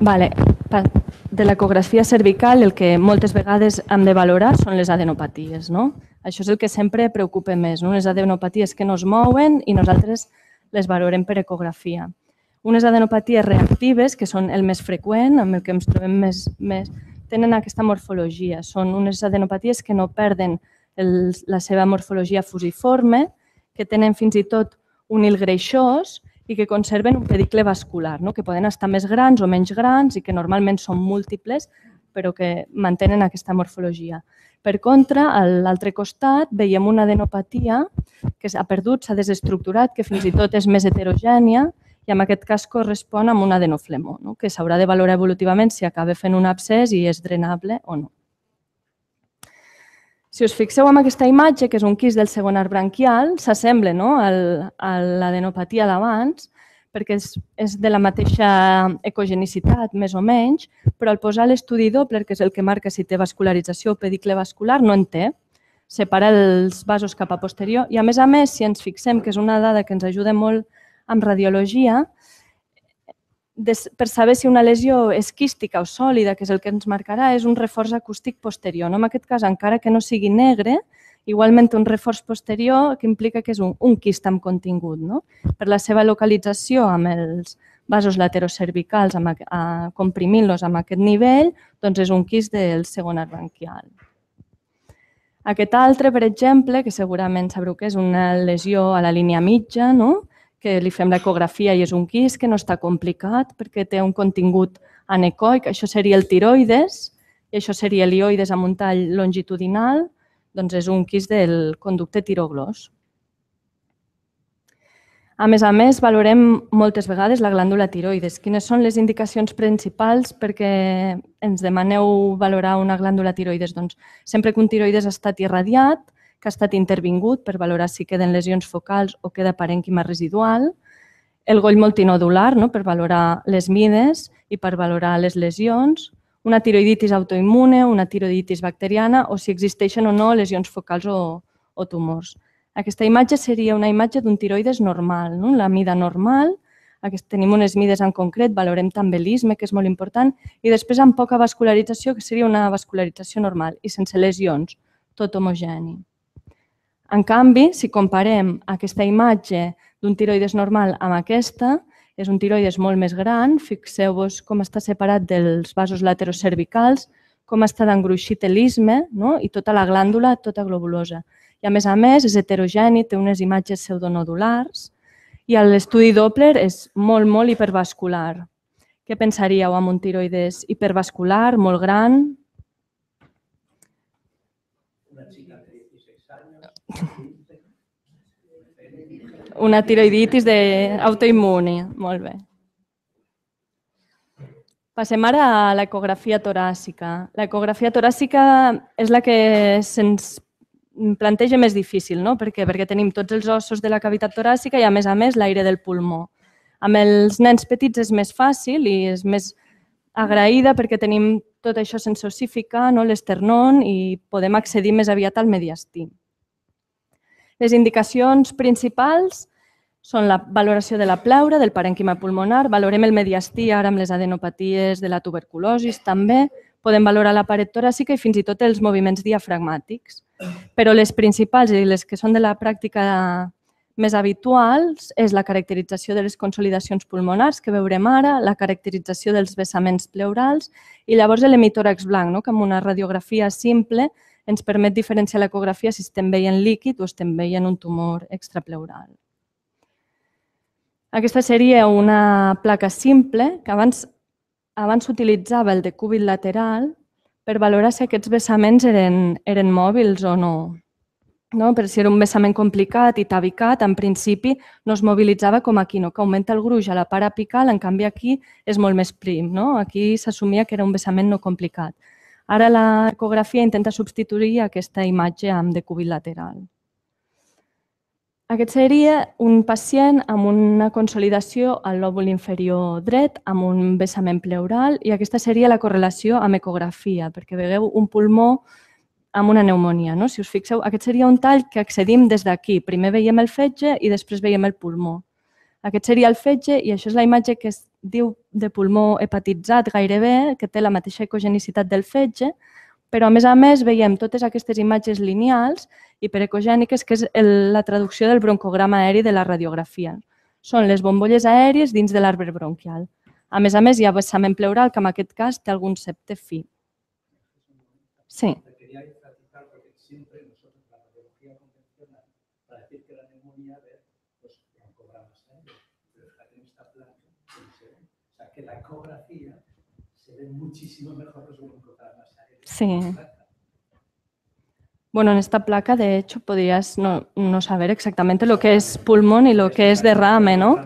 Vale. De l'ecografia cervical el que moltes vegades hem de valorar són les adenopaties. No? Això és el que sempre preocupa més, no? les adenopaties que no es mouen i nosaltres les valorem per ecografia. Unes adenopaties reactives, que són el més freqüent, amb el que ens trobem més, més tenen aquesta morfologia. Són unes adenopaties que no perden el, la seva morfologia fusiforme, que tenen fins i tot un hil greixós i que conserven un pedicle vascular, no? que poden estar més grans o menys grans i que normalment són múltiples, però que mantenen aquesta morfologia. Per contra, a l'altre costat veiem una adenopatia que s'ha perdut, s'ha desestructurat, que fins i tot és més heterogènia i en aquest cas correspon amb un adenoflemo, no? que s'haurà de valorar evolutivament si acaba fent un abscés i és drenable o no. Si us fixeu en aquesta imatge, que és un quist del segon arc branquial, s'assembla no? Al, a l'adenopatia d'abans, perquè és, és de la mateixa ecogenicitat, més o menys, però al posar l'estudi Doppler, que és el que marca si té vascularització o pedicle vascular, no en té. Separa els vasos cap a posterior i, a més a més, si ens fixem, que és una dada que ens ajuda molt amb radiologia, per saber si una lesió és quística o sòlida, que és el que ens marcarà, és un reforç acústic posterior. No? En aquest cas, encara que no sigui negre, igualment un reforç posterior que implica que és un, un quist amb contingut. No? Per la seva localització amb els vasos laterocervicals, comprimint-los amb aquest nivell, doncs és un quist del segon arranquial. Aquest altre, per exemple, que segurament sabreu que és una lesió a la línia mitja, no? que li fem l'ecografia i és un quist que no està complicat perquè té un contingut anecoic, això seria el tiroides, i això seria l'ioides amb un tall longitudinal, doncs és un quist del conducte tiroglós. A més a més, valorem moltes vegades la glàndula tiroides. Quines són les indicacions principals perquè ens demaneu valorar una glàndula tiroides? Doncs sempre que un tiroides ha estat irradiat, que ha estat intervingut per valorar si queden lesions focals o queda parenquima residual, el goll multinodular no? per valorar les mides i per valorar les lesions, una tiroiditis autoimmune, una tiroiditis bacteriana o si existeixen o no lesions focals o, o tumors. Aquesta imatge seria una imatge d'un tiroides normal, no? la mida normal, aquest, tenim unes mides en concret, valorem també l'isme, que és molt important, i després amb poca vascularització, que seria una vascularització normal i sense lesions, tot homogeni. En canvi, si comparem aquesta imatge d'un tiroides normal amb aquesta, és un tiroides molt més gran, fixeu-vos com està separat dels vasos laterocervicals, com està d'engruixit l'isme no? i tota la glàndula, tota globulosa. I a més a més és heterogènic, té unes imatges pseudonodulars i l'estudi Doppler és molt, molt hipervascular. Què pensaríeu amb un tiroides hipervascular, molt gran, Una tiroiditis de molt bé. Passem ara a l'ecografia toràcica. L'ecografia toràcica és la que se'ns planteja més difícil, no? Per què? Perquè tenim tots els ossos de la cavitat toràcica i, a més a més, l'aire del pulmó. Amb els nens petits és més fàcil i és més agraïda perquè tenim tot això sense ossificar, no? l'esternon, i podem accedir més aviat al mediastí. Les indicacions principals són la valoració de la pleura, del parenquima pulmonar, valorem el mediastí ara amb les adenopaties de la tuberculosi, també, podem valorar la paret toràcica i fins i tot els moviments diafragmàtics. Però les principals i les que són de la pràctica més habituals és la caracterització de les consolidacions pulmonars que veurem ara, la caracterització dels vessaments pleurals i llavors l'hemitòrax blanc, no? que amb una radiografia simple ens permet diferenciar l'ecografia si estem veient líquid o estem veient un tumor extrapleural. Aquesta seria una placa simple que abans abans s'utilitzava el decúbit lateral per valorar si aquests vessaments eren, eren mòbils o no. No? Per si era un vessament complicat i tabicat, en principi no es mobilitzava com aquí, no? que augmenta el gruix a la part apical, en canvi aquí és molt més prim. No? Aquí s'assumia que era un vessament no complicat. Ara l'ecografia intenta substituir aquesta imatge amb decubit lateral. Aquest seria un pacient amb una consolidació al lòbul inferior dret, amb un vessament pleural, i aquesta seria la correlació amb ecografia, perquè vegeu un pulmó amb una pneumònia. No? Si us fixeu, aquest seria un tall que accedim des d'aquí. Primer veiem el fetge i després veiem el pulmó. Aquest seria el fetge i això és la imatge que es diu de pulmó hepatitzat gairebé, que té la mateixa ecogenicitat del fetge, però a més a més veiem totes aquestes imatges lineals hiperecogèniques, que és el, la traducció del broncograma aeri de la radiografia. Són les bombolles aèries dins de l'arbre bronquial. A més a més, hi ha vessament pleural, que en aquest cas té algun septe fi. Sí. mejor Sí. Bueno, en esta placa, de hecho, podrías no, no, saber exactamente lo que es pulmón y lo que es derrame, ¿no?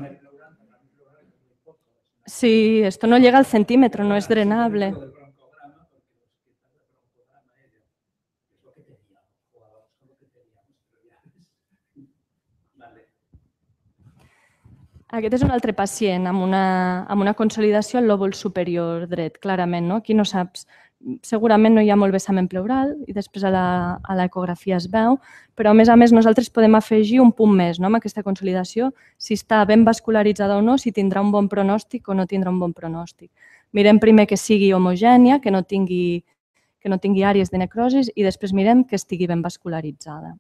Sí, esto no llega al centímetro, no es drenable. Aquest és un altre pacient amb una, amb una consolidació al lòbul superior dret, clarament. No? Aquí no saps, segurament no hi ha molt vessament pleural i després a l'ecografia es veu, però a més a més nosaltres podem afegir un punt més no? amb aquesta consolidació, si està ben vascularitzada o no, si tindrà un bon pronòstic o no tindrà un bon pronòstic. Mirem primer que sigui homogènia, que no tingui, que no tingui àrees de necrosis i després mirem que estigui ben vascularitzada.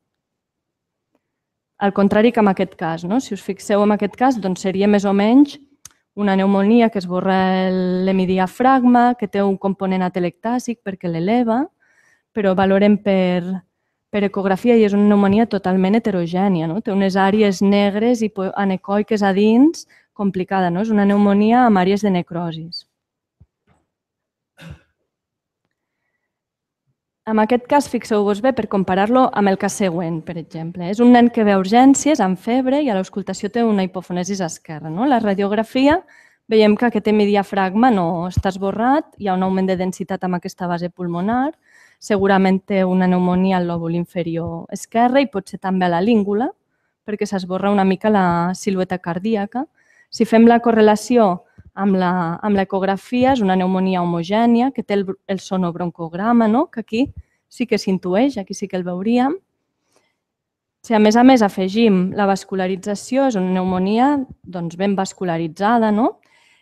Al contrari que en aquest cas, no? si us fixeu en aquest cas, doncs seria més o menys una pneumonia que esborra l'hemidiafragma, que té un component atelectàsic perquè l'eleva, però valorem per, per ecografia i és una pneumonia totalment heterogènia. No? Té unes àrees negres i anecoiques a dins, complicada. No? És una pneumonia amb àrees de necrosis. En aquest cas, fixeu-vos bé per comparar-lo amb el cas següent, per exemple. És un nen que ve a urgències, amb febre, i a l'auscultació té una hipofonesis esquerra. No? La radiografia veiem que aquest hemidiafragma no està esborrat, hi ha un augment de densitat amb aquesta base pulmonar, segurament té una pneumonia al lòbul inferior esquerre i potser també a la língula, perquè s'esborra una mica la silueta cardíaca. Si fem la correlació amb l'ecografia, és una pneumonia homogènia que té el, el sonobroncograma, no? que aquí sí que s'intueix, aquí sí que el veuríem. Si a més a més afegim la vascularització, és una pneumonia doncs, ben vascularitzada, no?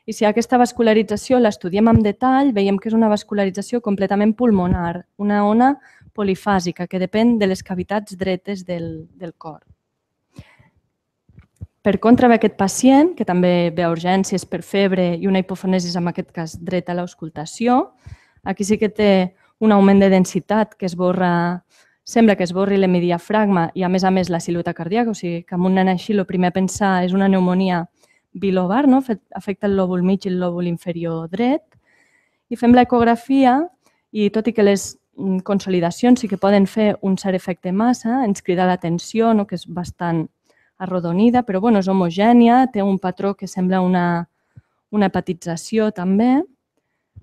I si aquesta vascularització l'estudiem amb detall, veiem que és una vascularització completament pulmonar, una ona polifàsica que depèn de les cavitats dretes del, del cor. Per contra, ve aquest pacient, que també ve a urgències per febre i una hipofonesis, en aquest cas, dret a l'auscultació. Aquí sí que té un augment de densitat que esborra, sembla que esborri l'hemidiafragma i, a més a més, la silueta cardíaca. O sigui, que amb un nen així, el primer a pensar és una pneumonia bilobar, no? afecta el lòbul mig i el lòbul inferior dret. I fem l'ecografia i, tot i que les mm, consolidacions sí que poden fer un cert efecte massa, ens crida l'atenció, no? que és bastant arrodonida, però bueno, és homogènia, té un patró que sembla una, una hepatització també.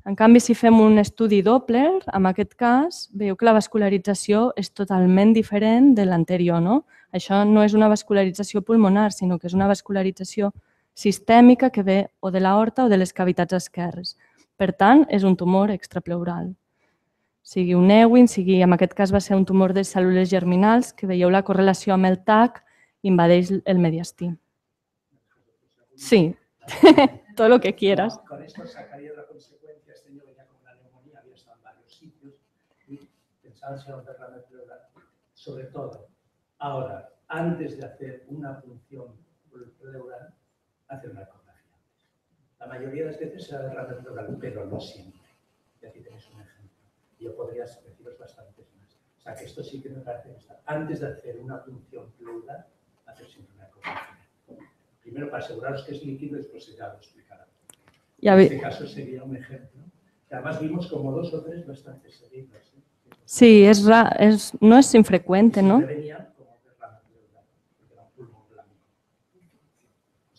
En canvi, si fem un estudi Doppler, en aquest cas, veieu que la vascularització és totalment diferent de l'anterior. No? Això no és una vascularització pulmonar, sinó que és una vascularització sistèmica que ve o de l'aorta o de les cavitats esquerres. Per tant, és un tumor extrapleural. Sigui un Ewing, sigui, en aquest cas va ser un tumor de cèl·lules germinals, que veieu la correlació amb el TAC, invadéis el mediastín. Sí, todo lo que quieras. Con esto sacaría la consecuencia, este niño venía con la neumonía, había estado en varios sitios y pensaba en un derrame pleural. Sobre todo, ahora, antes de hacer una punción pleural, hace una ecografía. La mayoría de las veces será derrame pleural, pero no siempre. Y aquí tenéis un ejemplo. Yo podría deciros bastantes más. O sea, que esto sí que me parece que está. Antes de hacer una punción pleural, hacer una Primero para aseguraros que es líquido, después ya lo explicará. En este caso sería un ejemplo. Y además vimos como dos o tres bastante seguidos ¿eh? Sí, es, es no es infrecuente, ¿no?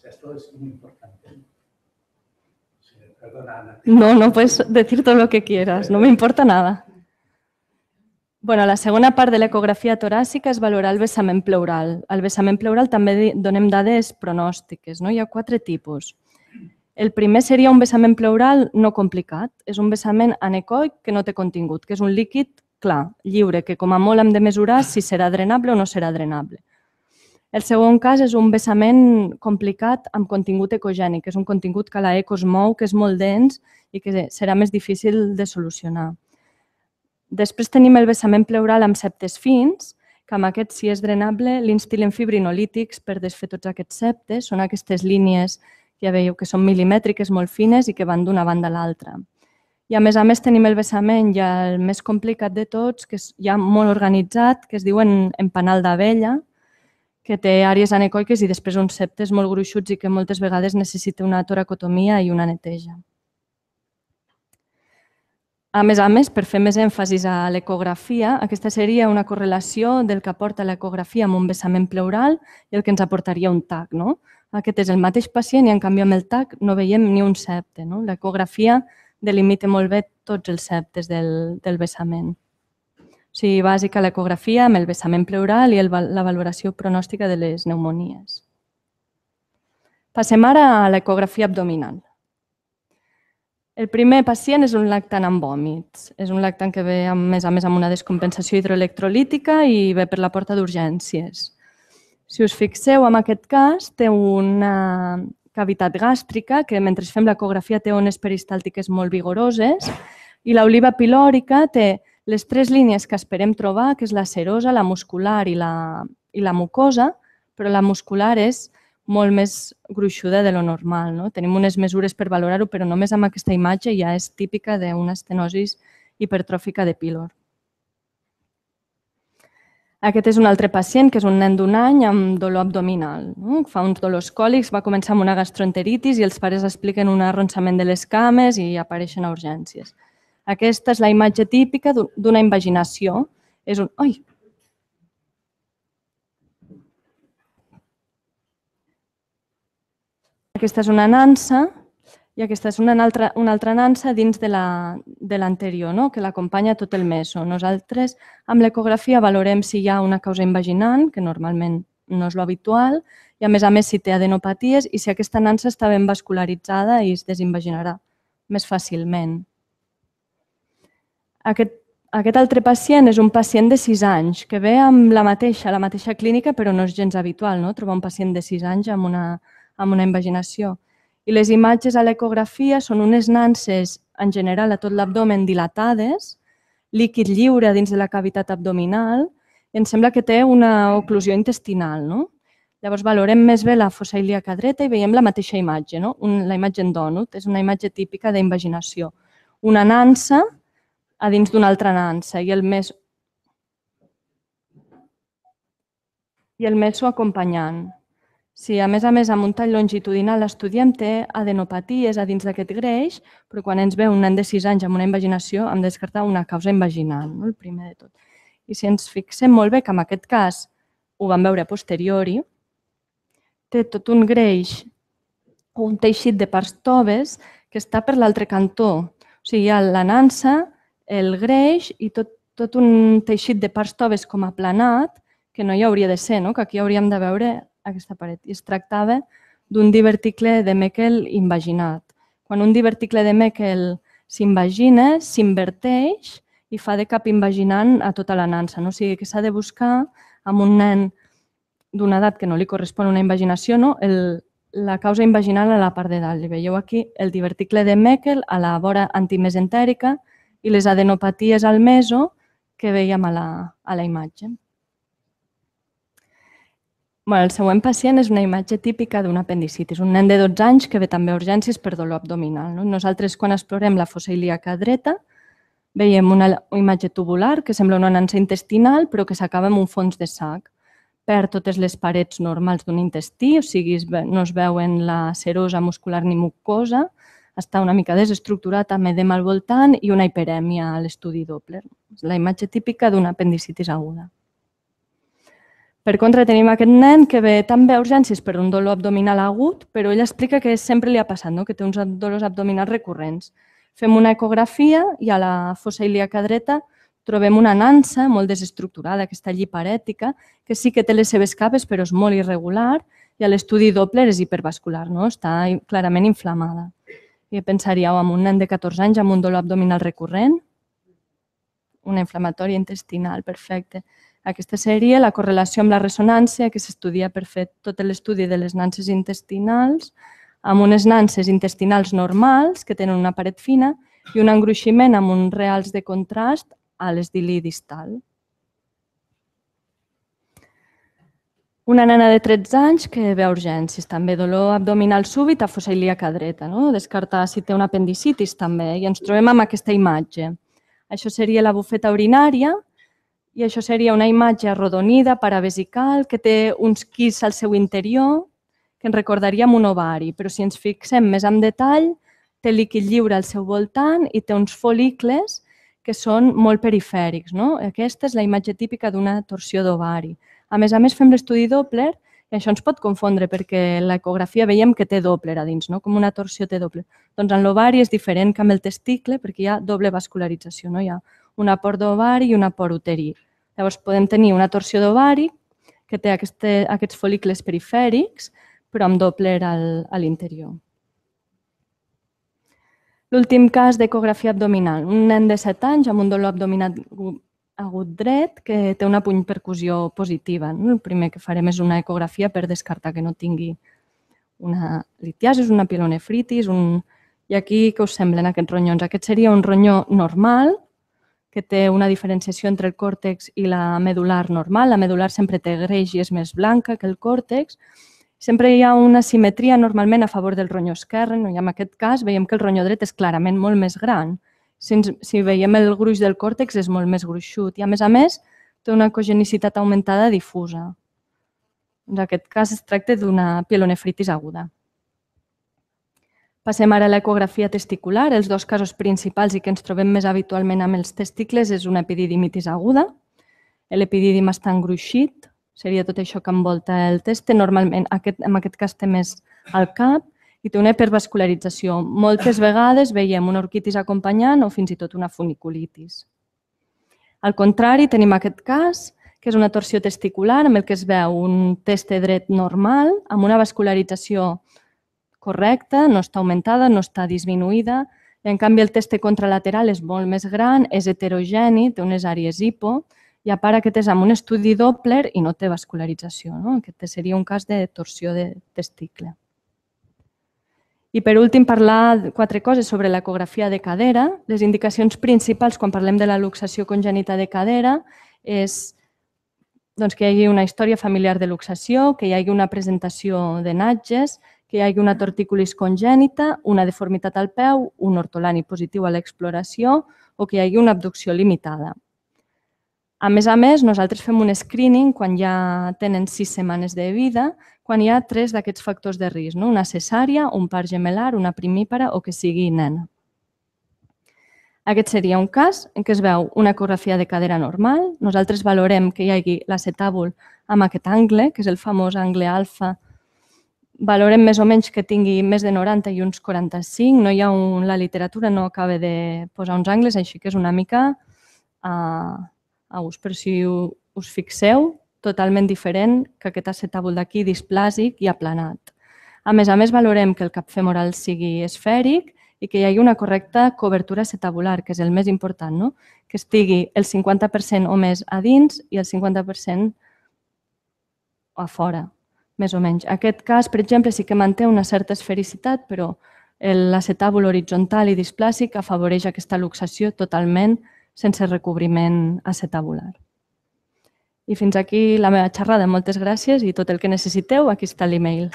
esto es muy importante. No, no puedes decir todo lo que quieras, no me importa nada. Bueno, la segona part de l'ecografia toràcica és valorar el vessament pleural. El vessament pleural també donem dades pronòstiques. No? Hi ha quatre tipus. El primer seria un vessament pleural no complicat. És un vessament anecoic que no té contingut, que és un líquid clar, lliure, que com a molt hem de mesurar si serà drenable o no serà drenable. El segon cas és un vessament complicat amb contingut ecogènic, és un contingut que la es mou, que és molt dens i que serà més difícil de solucionar. Després tenim el vessament pleural amb septes fins, que amb aquest, si és drenable, l'instilen fibrinolítics per desfer tots aquests septes. Són aquestes línies, ja veieu, que són mil·limètriques, molt fines i que van d'una banda a l'altra. I a més a més tenim el vessament ja el més complicat de tots, que és ja molt organitzat, que es diuen en, empanal d'abella, que té àrees anecoiques i després uns septes molt gruixuts i que moltes vegades necessita una toracotomia i una neteja. A més a més, per fer més èmfasis a l'ecografia, aquesta seria una correlació del que aporta l'ecografia amb un vessament pleural i el que ens aportaria un TAC. No? Aquest és el mateix pacient i, en canvi, amb el TAC no veiem ni un septe. No? L'ecografia delimita molt bé tots els septes del, del vessament. O sigui, bàsica l'ecografia amb el vessament pleural i el, la valoració pronòstica de les pneumonies. Passem ara a l'ecografia abdominal. El primer pacient és un lactant amb vòmits. És un lactant que ve, a més a més, amb una descompensació hidroelectrolítica i ve per la porta d'urgències. Si us fixeu, en aquest cas, té una cavitat gàstrica que, mentre fem l'ecografia, té ones peristàltiques molt vigoroses i l'oliva pilòrica té les tres línies que esperem trobar, que és la serosa, la muscular i la, i la mucosa, però la muscular és molt més gruixuda de lo normal. No? Tenim unes mesures per valorar-ho, però només amb aquesta imatge ja és típica d'una estenosi hipertròfica de pílor. Aquest és un altre pacient, que és un nen d'un any amb dolor abdominal. No? Fa uns dolors còlics, va començar amb una gastroenteritis i els pares expliquen un arronsament de les cames i apareixen a urgències. Aquesta és la imatge típica d'una invaginació. És un... Ai, Aquesta és una nansa i aquesta és una altra, una altra nansa dins de l'anterior, la, de no? que l'acompanya tot el meso. Nosaltres, amb l'ecografia, valorem si hi ha una causa invaginant, que normalment no és l'habitual, i a més a més si té adenopaties i si aquesta nansa està ben vascularitzada i es desinvaginarà més fàcilment. Aquest, aquest altre pacient és un pacient de 6 anys que ve amb la mateixa, la mateixa clínica, però no és gens habitual, no? Trobar un pacient de 6 anys amb una amb una invaginació. I les imatges a l'ecografia són unes nances, en general, a tot l'abdomen dilatades, líquid lliure dins de la cavitat abdominal, i em sembla que té una oclusió intestinal. No? Llavors valorem més bé la fossa ilíaca dreta i veiem la mateixa imatge, no? Un, la imatge en dònut, és una imatge típica d'invaginació. Una nansa a dins d'una altra nansa i el més i el meso acompanyant. Si a més a més amb un tall longitudinal l'estudiant té adenopaties a dins d'aquest greix, però quan ens ve un nen de 6 anys amb una invaginació hem de descartar una causa invaginal, no? el primer de tot. I si ens fixem molt bé que en aquest cas ho vam veure a posteriori, té tot un greix o un teixit de parts toves que està per l'altre cantó. O sigui, hi ha la nansa, el greix i tot, tot un teixit de parts toves com aplanat que no hi hauria de ser, no? que aquí hauríem de veure aquesta paret. I es tractava d'un diverticle de Meckel invaginat. Quan un diverticle de Meckel s'invagina, s'inverteix i fa de cap invaginant a tota la nansa. No? O sigui que s'ha de buscar amb un nen d'una edat que no li correspon una invaginació, no? el, la causa invaginal a la part de dalt. I veieu aquí el diverticle de Meckel a la vora antimesentèrica i les adenopaties al meso que veiem a la, a la imatge. Bueno, el següent pacient és una imatge típica d'un apendicitis, un nen de 12 anys que ve també a urgències per dolor abdominal. No? Nosaltres, quan explorem la fossa ilíaca dreta, veiem una imatge tubular que sembla una nansa intestinal però que s'acaba amb un fons de sac. Perd totes les parets normals d'un intestí, o sigui, no es veuen la serosa muscular ni mucosa, està una mica desestructurat amb edema al voltant i una hiperèmia a l'estudi Doppler. És la imatge típica d'una apendicitis aguda. Per contra, tenim aquest nen que ve també a urgències per un dolor abdominal agut, però ell explica que sempre li ha passat, no? que té uns dolors abdominals recurrents. Fem una ecografia i a la fossa ilíaca dreta trobem una nansa molt desestructurada, que està lliparètica, que sí que té les seves capes, però és molt irregular, i a l'estudi Doppler és hipervascular, no? està clarament inflamada. I pensaríeu, amb un nen de 14 anys amb un dolor abdominal recurrent, una inflamatòria intestinal, perfecte aquesta sèrie, la correlació amb la resonància, que s'estudia per fer tot l'estudi de les nances intestinals, amb unes nances intestinals normals, que tenen una paret fina, i un engruiximent amb uns reals de contrast a l'esdilí distal. Una nena de 13 anys que ve a urgències, també dolor abdominal súbit a fossa ilíaca dreta, no? descartar si té una apendicitis també, i ens trobem amb aquesta imatge. Això seria la bufeta urinària, i això seria una imatge arrodonida, paravesical, que té uns quis al seu interior, que ens recordaria un ovari, però si ens fixem més en detall, té líquid lliure al seu voltant i té uns folicles que són molt perifèrics. No? Aquesta és la imatge típica d'una torsió d'ovari. A més a més, fem l'estudi Doppler i això ens pot confondre perquè l'ecografia veiem que té Doppler a dins, no? com una torsió té Doppler. Doncs en l'ovari és diferent que amb el testicle perquè hi ha doble vascularització, no? hi ha una por d'ovari i una por uterí. Llavors podem tenir una torsió d'ovari que té aquestes, aquests folicles perifèrics, però amb Doppler al, a l'interior. L'últim cas d'ecografia abdominal. Un nen de 7 anys amb un dolor abdominal agut dret que té una puny percussió positiva. El primer que farem és una ecografia per descartar que no tingui una litiasis, una pilonefritis, un... i aquí què us semblen aquests ronyons? Aquest seria un ronyó normal, que té una diferenciació entre el còrtex i la medular normal. La medular sempre té greix i és més blanca que el còrtex. Sempre hi ha una simetria normalment a favor del ronyó esquerre, i en aquest cas veiem que el ronyó dret és clarament molt més gran. Si, si veiem el gruix del còrtex és molt més gruixut i, a més a més, té una cogenicitat augmentada difusa. En aquest cas es tracta d'una pielonefritis aguda. Passem ara a l'ecografia testicular. Els dos casos principals i que ens trobem més habitualment amb els testicles és una epididimitis aguda. L'epididim està engruixit, seria tot això que envolta el test. Normalment, aquest, en aquest cas, té més al cap i té una hipervascularització. Moltes vegades veiem una orquitis acompanyant o fins i tot una funiculitis. Al contrari, tenim aquest cas, que és una torsió testicular, amb el que es veu un de dret normal, amb una vascularització correcta, no està augmentada, no està disminuïda. En canvi, el test contralateral és molt més gran, és heterogeni, té unes àrees hipo, i a part aquest és amb un estudi Doppler i no té vascularització. No? Aquest seria un cas de torsió de testicle. I per últim, parlar quatre coses sobre l'ecografia de cadera. Les indicacions principals quan parlem de la luxació congènita de cadera és doncs, que hi hagi una història familiar de luxació, que hi hagi una presentació de natges, que hi hagi una tortícolis congènita, una deformitat al peu, un ortolani positiu a l'exploració o que hi hagi una abducció limitada. A més a més, nosaltres fem un screening quan ja tenen sis setmanes de vida, quan hi ha tres d'aquests factors de risc, no? una cesària, un part gemelar, una primípara o que sigui nena. Aquest seria un cas en què es veu una ecografia de cadera normal. Nosaltres valorem que hi hagi l'acetàbul amb aquest angle, que és el famós angle alfa, valorem més o menys que tingui més de 90 i uns 45. No hi ha un, la literatura no acaba de posar uns angles, així que és una mica a, a us. Però si us fixeu, totalment diferent que aquest acetàbul d'aquí, displàsic i aplanat. A més a més, valorem que el cap femoral sigui esfèric i que hi hagi una correcta cobertura acetabular, que és el més important, no? que estigui el 50% o més a dins i el 50% a fora més o menys. Aquest cas, per exemple, sí que manté una certa esfericitat, però l'acetàbul horitzontal i displàsic afavoreix aquesta luxació totalment sense recobriment acetabular. I fins aquí la meva xerrada. Moltes gràcies i tot el que necessiteu, aquí està l'e-mail.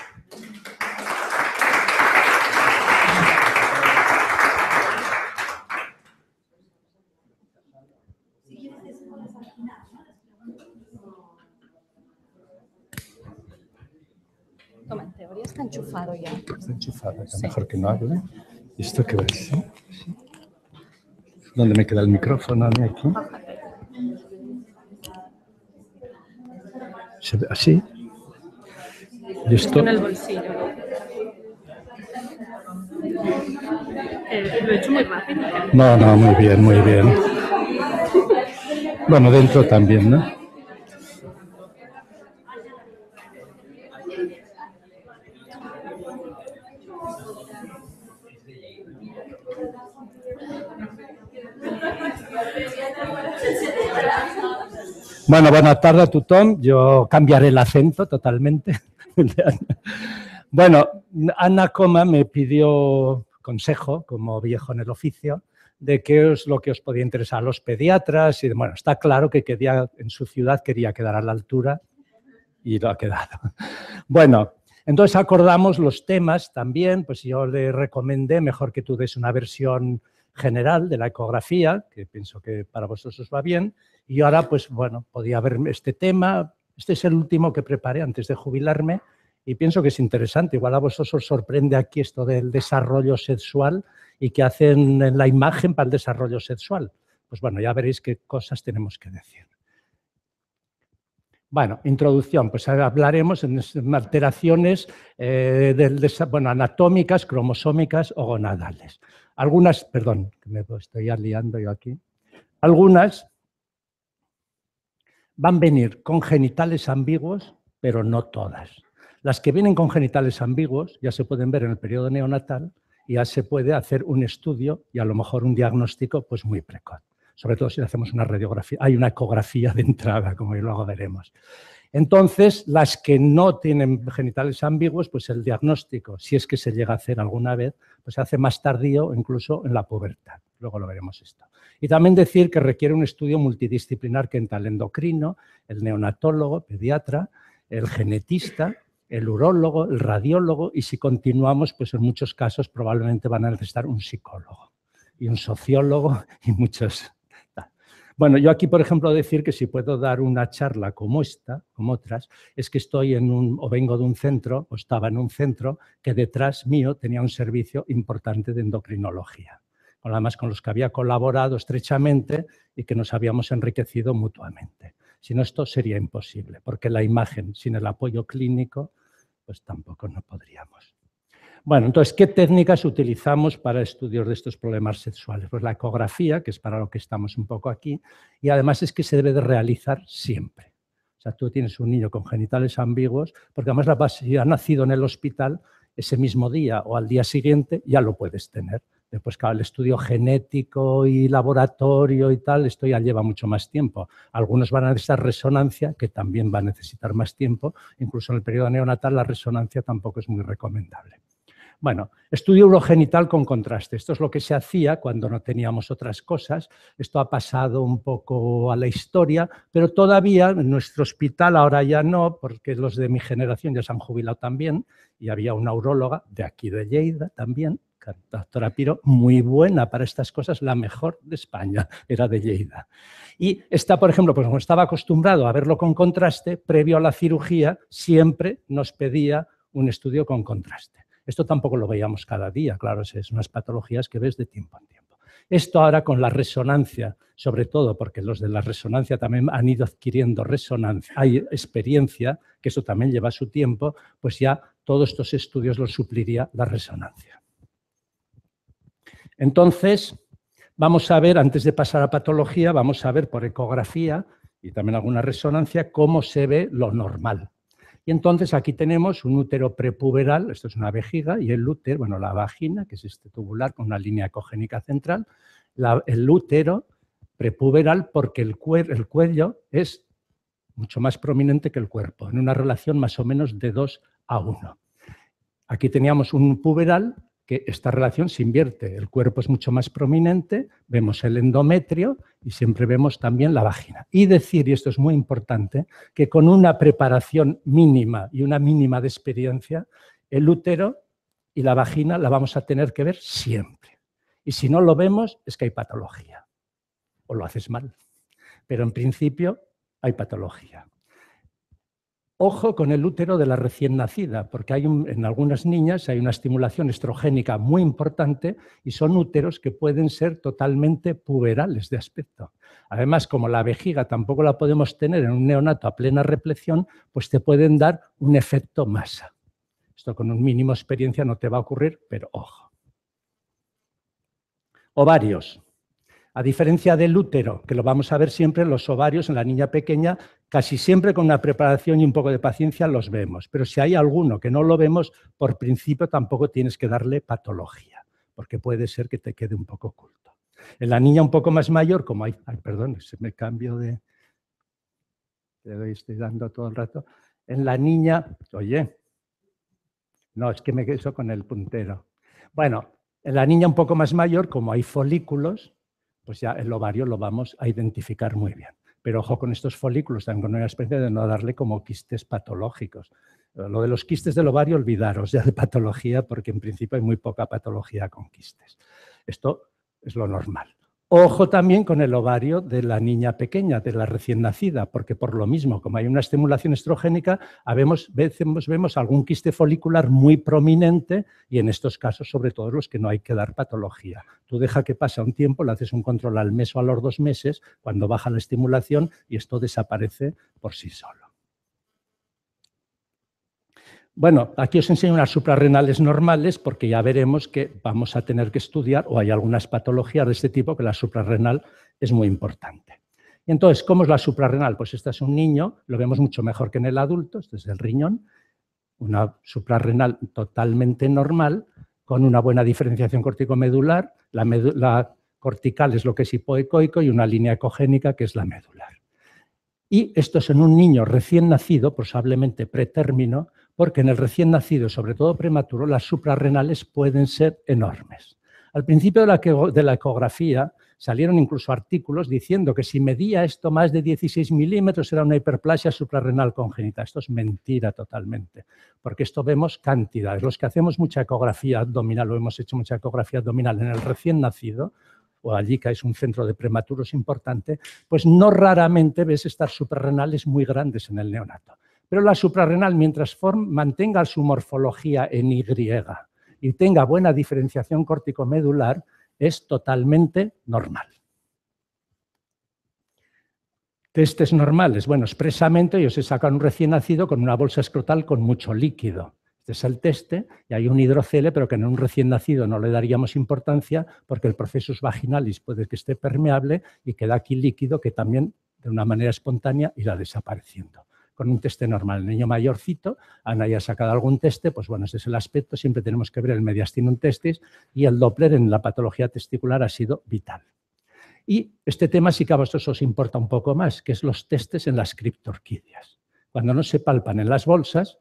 Está enchufado ya. Está enchufado, ya mejor que no hable. ¿Y esto qué ves? ¿Dónde me queda el micrófono? Aquí. ¿Se ve así? ¿Y En el bolsillo. Eh, lo he hecho muy rápido. No, no, muy bien, muy bien. Bueno, dentro también, ¿no? Bueno, buenas tardes a yo cambiaré el acento totalmente. bueno, Ana Coma me pidió consejo, como viejo en el oficio, de qué es lo que os podía interesar a los pediatras. Y bueno, está claro que quería, en su ciudad quería quedar a la altura y lo ha quedado. Bueno, entonces acordamos los temas también, pues yo le recomendé mejor que tú des una versión general de la ecografía, que pienso que para vosotros os va bien, y ahora, pues bueno, podía ver este tema. Este es el último que preparé antes de jubilarme y pienso que es interesante. Igual a vosotros os sorprende aquí esto del desarrollo sexual y que hacen en la imagen para el desarrollo sexual. Pues bueno, ya veréis qué cosas tenemos que decir. Bueno, introducción, pues hablaremos en alteraciones eh, anatómicas, cromosómicas o gonadales. Algunas, perdón, me estoy aliando yo aquí. Algunas van a venir con genitales ambiguos, pero no todas. Las que vienen con genitales ambiguos ya se pueden ver en el periodo neonatal, y ya se puede hacer un estudio y a lo mejor un diagnóstico pues muy precoz. Sobre todo si le hacemos una radiografía, hay una ecografía de entrada, como luego veremos. Entonces, las que no tienen genitales ambiguos, pues el diagnóstico, si es que se llega a hacer alguna vez, pues se hace más tardío, incluso en la pubertad. Luego lo veremos esto. Y también decir que requiere un estudio multidisciplinar que entra el endocrino, el neonatólogo, pediatra, el genetista, el urólogo, el radiólogo y si continuamos, pues en muchos casos probablemente van a necesitar un psicólogo y un sociólogo y muchos. Bueno, yo aquí, por ejemplo, decir que si puedo dar una charla como esta, como otras, es que estoy en un, o vengo de un centro, o estaba en un centro que detrás mío tenía un servicio importante de endocrinología con además con los que había colaborado estrechamente y que nos habíamos enriquecido mutuamente. Si esto sería imposible, porque la imagen sin el apoyo clínico, pues tampoco no podríamos. Bueno, entonces, ¿qué técnicas utilizamos para estudios de estos problemas sexuales? Pues la ecografía, que es para lo que estamos un poco aquí, y además es que se debe de realizar siempre. O sea, tú tienes un niño con genitales ambiguos, porque además si ha nacido en el hospital ese mismo día o al día siguiente, ya lo puedes tener. Después, pues el estudio genético y laboratorio y tal, esto ya lleva mucho más tiempo. Algunos van a necesitar resonancia, que también va a necesitar más tiempo. Incluso en el periodo neonatal la resonancia tampoco es muy recomendable. Bueno, estudio urogenital con contraste. Esto es lo que se hacía cuando no teníamos otras cosas. Esto ha pasado un poco a la historia, pero todavía en nuestro hospital, ahora ya no, porque los de mi generación ya se han jubilado también, y había una uróloga de aquí de Lleida también, doctora Piro, muy buena para estas cosas, la mejor de España, era de Lleida. Y está, por ejemplo, pues como estaba acostumbrado a verlo con contraste, previo a la cirugía siempre nos pedía un estudio con contraste. Esto tampoco lo veíamos cada día, claro, es unas patologías que ves de tiempo en tiempo. Esto ahora con la resonancia, sobre todo porque los de la resonancia también han ido adquiriendo resonancia, hay experiencia, que eso también lleva su tiempo, pues ya todos estos estudios los supliría la resonancia. Entonces, vamos a ver, antes de pasar a patología, vamos a ver por ecografía y también alguna resonancia cómo se ve lo normal. Y entonces aquí tenemos un útero prepuberal, esto es una vejiga, y el útero, bueno, la vagina, que es este tubular con una línea ecogénica central, el útero prepuberal porque el, el cuello es mucho más prominente que el cuerpo, en una relación más o menos de 2 a 1. Aquí teníamos un puberal que esta relación se invierte. El cuerpo es mucho más prominente, vemos el endometrio y siempre vemos también la vagina. Y decir, y esto es muy importante, que con una preparación mínima y una mínima de experiencia, el útero y la vagina la vamos a tener que ver siempre. Y si no lo vemos, es que hay patología. O lo haces mal. Pero en principio hay patología. Ojo con el útero de la recién nacida, porque hay en algunas niñas hay una estimulación estrogénica muy importante y son úteros que pueden ser totalmente puberales de aspecto. Además, como la vejiga tampoco la podemos tener en un neonato a plena repleción, pues te pueden dar un efecto masa. Esto con un mínimo experiencia no te va a ocurrir, pero ojo. Ovarios. A diferencia del útero, que lo vamos a ver siempre los ovarios, en la niña pequeña, casi siempre con una preparación y un poco de paciencia los vemos. Pero si hay alguno que no lo vemos, por principio tampoco tienes que darle patología, porque puede ser que te quede un poco oculto. En la niña un poco más mayor, como hay, ay, perdón, se me cambio de... Le estoy dando todo el rato. En la niña, oye, no, es que me quedo con el puntero. Bueno, en la niña un poco más mayor, como hay folículos, pues ya el ovario lo vamos a identificar muy bien. Pero ojo con estos folículos, tengo con una experiencia de no darle como quistes patológicos. Eh, lo de los quistes del ovario, olvidaros ya de patología, porque en principio hay muy poca patología con quistes. Esto es lo normal. Ojo también con el ovario de la niña pequeña, de la recién nacida, porque por lo mismo, como hay una estimulación estrogénica, vemos, vemos algún quiste folicular muy prominente y en estos casos, sobre todo los que no hay que dar patología. Tú deja que pasa un tiempo, le haces un control al mes o a los dos meses, cuando baja la estimulación y esto desaparece por sí solo. Bueno, aquí os enseño unas suprarrenales normales porque ya veremos que vamos a tener que estudiar o hay algunas patologías de este tipo que la suprarrenal es muy importante. Entonces, ¿cómo es la suprarrenal? Pues este es un niño, lo vemos mucho mejor que en el adulto, este es el riñón, una suprarrenal totalmente normal con una buena diferenciación cortico la, la cortical es lo que es hipoecoico y una línea ecogénica que es la medular. Y esto es en un niño recién nacido, probablemente pretérmino, porque en el recién nacido, sobre todo prematuro, las suprarrenales pueden ser enormes. Al principio de la, ecografía salieron incluso artículos diciendo que si medía esto más de 16 milímetros era una hiperplasia suprarrenal congénita. Esto es mentira totalmente, porque esto vemos cantidades. Los que hacemos mucha ecografía abdominal o hemos hecho mucha ecografía abdominal en el recién nacido, o allí que es un centro de prematuros importante, pues no raramente ves estas suprarrenales muy grandes en el neonato. Pero la suprarrenal, mientras mantenga su morfología en Y y tenga buena diferenciación corticomedular, es totalmente normal. Testes normales. Bueno, expresamente yo se sacan un recién nacido con una bolsa escrotal con mucho líquido. Este es el teste y hay un hidrocele, pero que en un recién nacido no le daríamos importancia porque el proceso es vaginalis puede que esté permeable y queda aquí líquido que también de una manera espontánea irá desapareciendo con un teste normal. El niño mayorcito, Ana ya ha sacado algún teste, pues bueno, ese es el aspecto, siempre tenemos que ver el mediastinum testis y el Doppler en la patología testicular ha sido vital. Y este tema sí que a vosotros os importa un poco más, que es los testes en las criptorquídeas. Cuando no se palpan en las bolsas,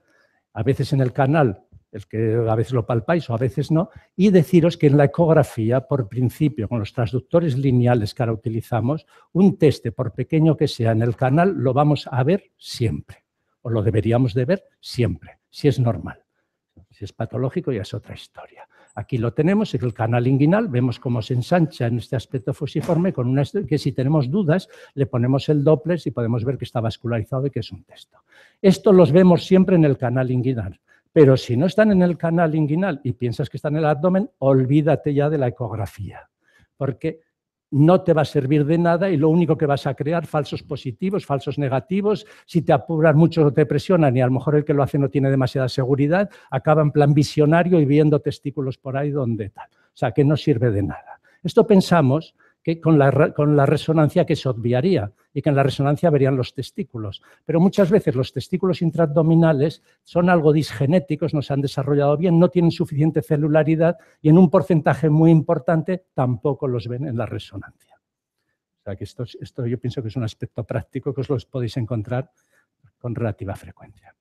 a veces en el canal el que a veces lo palpáis o a veces no, y deciros que en la ecografía, por principio, con los transductores lineales que ahora utilizamos, un teste, por pequeño que sea en el canal, lo vamos a ver siempre, o lo deberíamos de ver siempre, si es normal. Si es patológico ya es otra historia. Aquí lo tenemos, en el canal inguinal, vemos cómo se ensancha en este aspecto fusiforme, con una, que si tenemos dudas le ponemos el Doppler y podemos ver que está vascularizado y que es un texto. Esto los vemos siempre en el canal inguinal pero si no están en el canal inguinal y piensas que están en el abdomen, olvídate ya de la ecografía, porque no te va a servir de nada y lo único que vas a crear falsos positivos, falsos negativos, si te apuras mucho te presionan y a lo mejor el que lo hace no tiene demasiada seguridad, acaba en plan visionario y viendo testículos por ahí donde tal. O sea, que no sirve de nada. Esto pensamos con, la, con la resonancia que se obviaría y que en la resonancia verían los testículos. Pero muchas veces los testículos intraabdominales son algo disgenéticos, no se han desarrollado bien, no tienen suficiente celularidad y en un porcentaje muy importante tampoco los ven en la resonancia. O sea que esto, esto yo pienso que es un aspecto práctico que os los podéis encontrar con relativa frecuencia.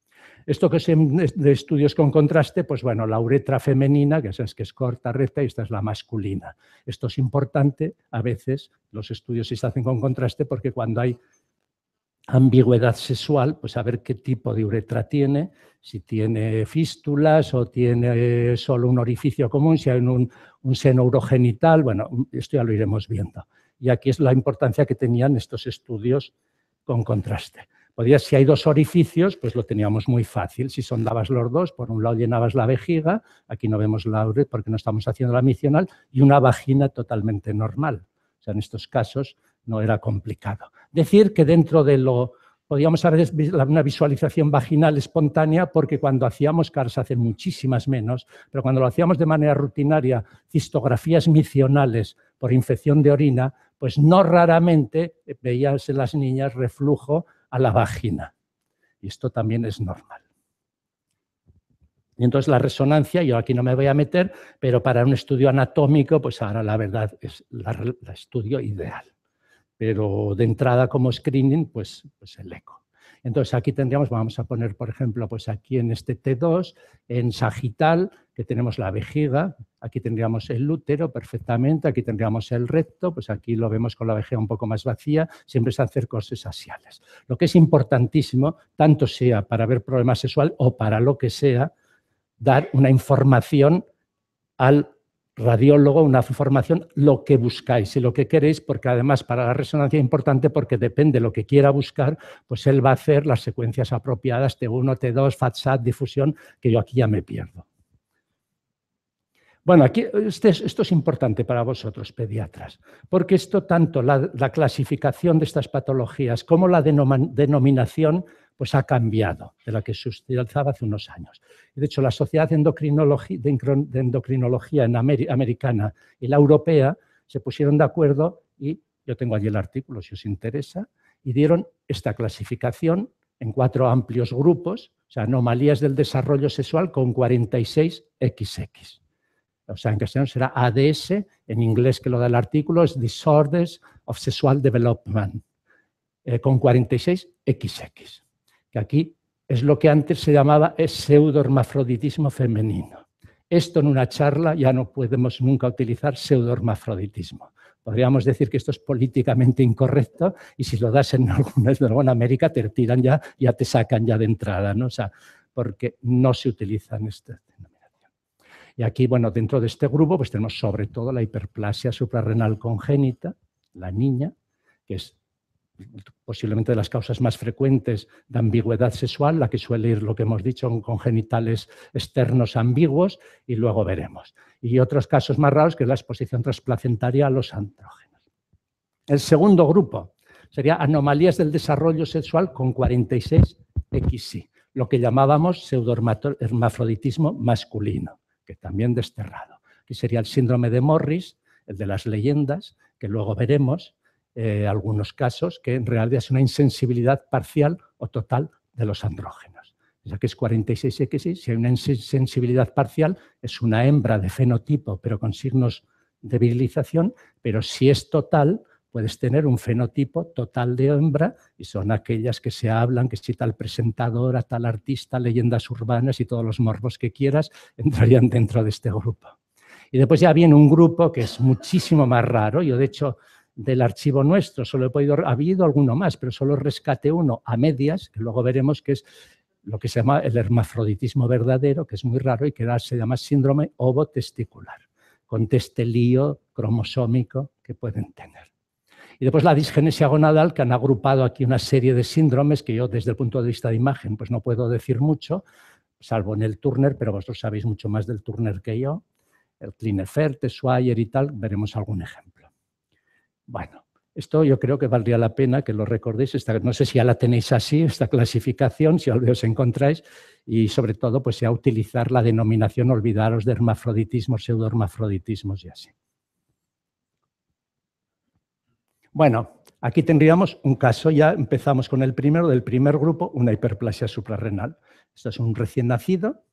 Esto que es de estudios con contraste, pues bueno, la uretra femenina, que sabes que es corta, recta, y esta es la masculina. Esto es importante, a veces los estudios se hacen con contraste porque cuando hay ambigüedad sexual, pues a ver qué tipo de uretra tiene, si tiene fístulas o tiene solo un orificio común, si hay un, un seno urogenital, bueno, esto ya lo iremos viendo. Y aquí es la importancia que tenían estos estudios con contraste. Pues si hay dos orificios, pues lo teníamos muy fácil. Si sondabas los dos, por un lado llenabas la vejiga, aquí no vemos la uret porque no estamos haciendo la misional, y una vagina totalmente normal. O sea, en estos casos no era complicado. Decir que dentro de lo, podíamos hacer una visualización vaginal espontánea porque cuando hacíamos CARS hace muchísimas menos, pero cuando lo hacíamos de manera rutinaria, cistografías misionales por infección de orina, pues no raramente eh, veías en las niñas reflujo a la vagina. Y esto también es normal. Y entonces la resonancia, yo aquí no me voy a meter, pero para un estudio anatómico, pues ahora la verdad es la, estudio ideal. Pero de entrada como screening, pues, pues el eco. Entonces aquí tendríamos, vamos a poner por ejemplo, pues aquí en este T2, en sagital, que tenemos la vejiga, aquí tendríamos el útero perfectamente, aquí tendríamos el recto, pues aquí lo vemos con la vejiga un poco más vacía, siempre hacer cosas asiales. Lo que es importantísimo, tanto sea para ver problema sexual o para lo que sea, dar una información al radiólogo, una formación, lo que buscáis y lo que queréis, porque además para la resonancia es importante porque depende de lo que quiera buscar, pues él va a hacer las secuencias apropiadas T1, T2, FATSAT, difusión, que yo aquí ya me pierdo. Bueno, aquí, este esto es importante para vosotros, pediatras, porque esto tanto la, clasificación de estas patologías como la denominación pues ha cambiado de la que se utilizaba hace unos años. De hecho, la Sociedad de Endocrinología, de endocrinología en americana y la europea se pusieron de acuerdo y yo tengo allí el artículo si os interesa, y dieron esta clasificación en cuatro amplios grupos, o sea, anomalías del desarrollo sexual con 46XX. O sea, en castellano será ADS, en inglés que lo da el artículo es Disorders of Sexual Development, eh, con 46XX que aquí es lo que antes se llamaba pseudormafroditismo femenino. Esto en una charla ya no podemos nunca utilizar pseudormafroditismo. Podríamos decir que esto es políticamente incorrecto y si lo das en alguna, en alguna América te tiran ya, ya te sacan ya de entrada, ¿no? O sea, porque no se utilizan estas denominaciones. Y aquí, bueno, dentro de este grupo pues tenemos sobre todo la hiperplasia suprarrenal congénita, la niña, que es posiblemente de las causas más frecuentes de ambigüedad sexual, la que suele ir, lo que hemos dicho, con genitales externos ambiguos, y luego veremos. Y otros casos más raros, que es la exposición transplacentaria a los andrógenos. El segundo grupo sería anomalías del desarrollo sexual con 46XY, lo que llamábamos pseudohermafroditismo masculino, que también desterrado, que sería el síndrome de Morris, el de las leyendas, que luego veremos, eh, algunos casos que en realidad es una insensibilidad parcial o total de los andrógenos. O sea que es 46X, si hay una insensibilidad parcial, es una hembra de fenotipo, pero con signos de virilización, pero si es total, puedes tener un fenotipo total de hembra y son aquellas que se hablan, que si tal presentadora, tal artista, leyendas urbanas y todos los morbos que quieras entrarían dentro de este grupo. Y después ya viene un grupo que es muchísimo más raro, yo de hecho del archivo nuestro, solo he podido, ha habido alguno más, pero solo rescate uno a medias, que luego veremos que es lo que se llama el hermafroditismo verdadero, que es muy raro y que se llama síndrome ovotesticular, con testelío cromosómico que pueden tener. Y después la disgenesia gonadal, que han agrupado aquí una serie de síndromes que yo desde el punto de vista de imagen pues no puedo decir mucho, salvo en el Turner, pero vosotros sabéis mucho más del Turner que yo, el Klinefert, Schweier y tal, veremos algún ejemplo. Bueno, esto yo creo que valdría la pena que lo recordéis. no sé si ya la tenéis así, esta clasificación, si os encontráis, y sobre todo, pues ya utilizar la denominación, olvidaros de hermafroditismos, pseudohermafroditismos y así. Bueno, aquí tendríamos un caso, ya empezamos con el primero, del primer grupo, una hiperplasia suprarrenal. Esto es un recién nacido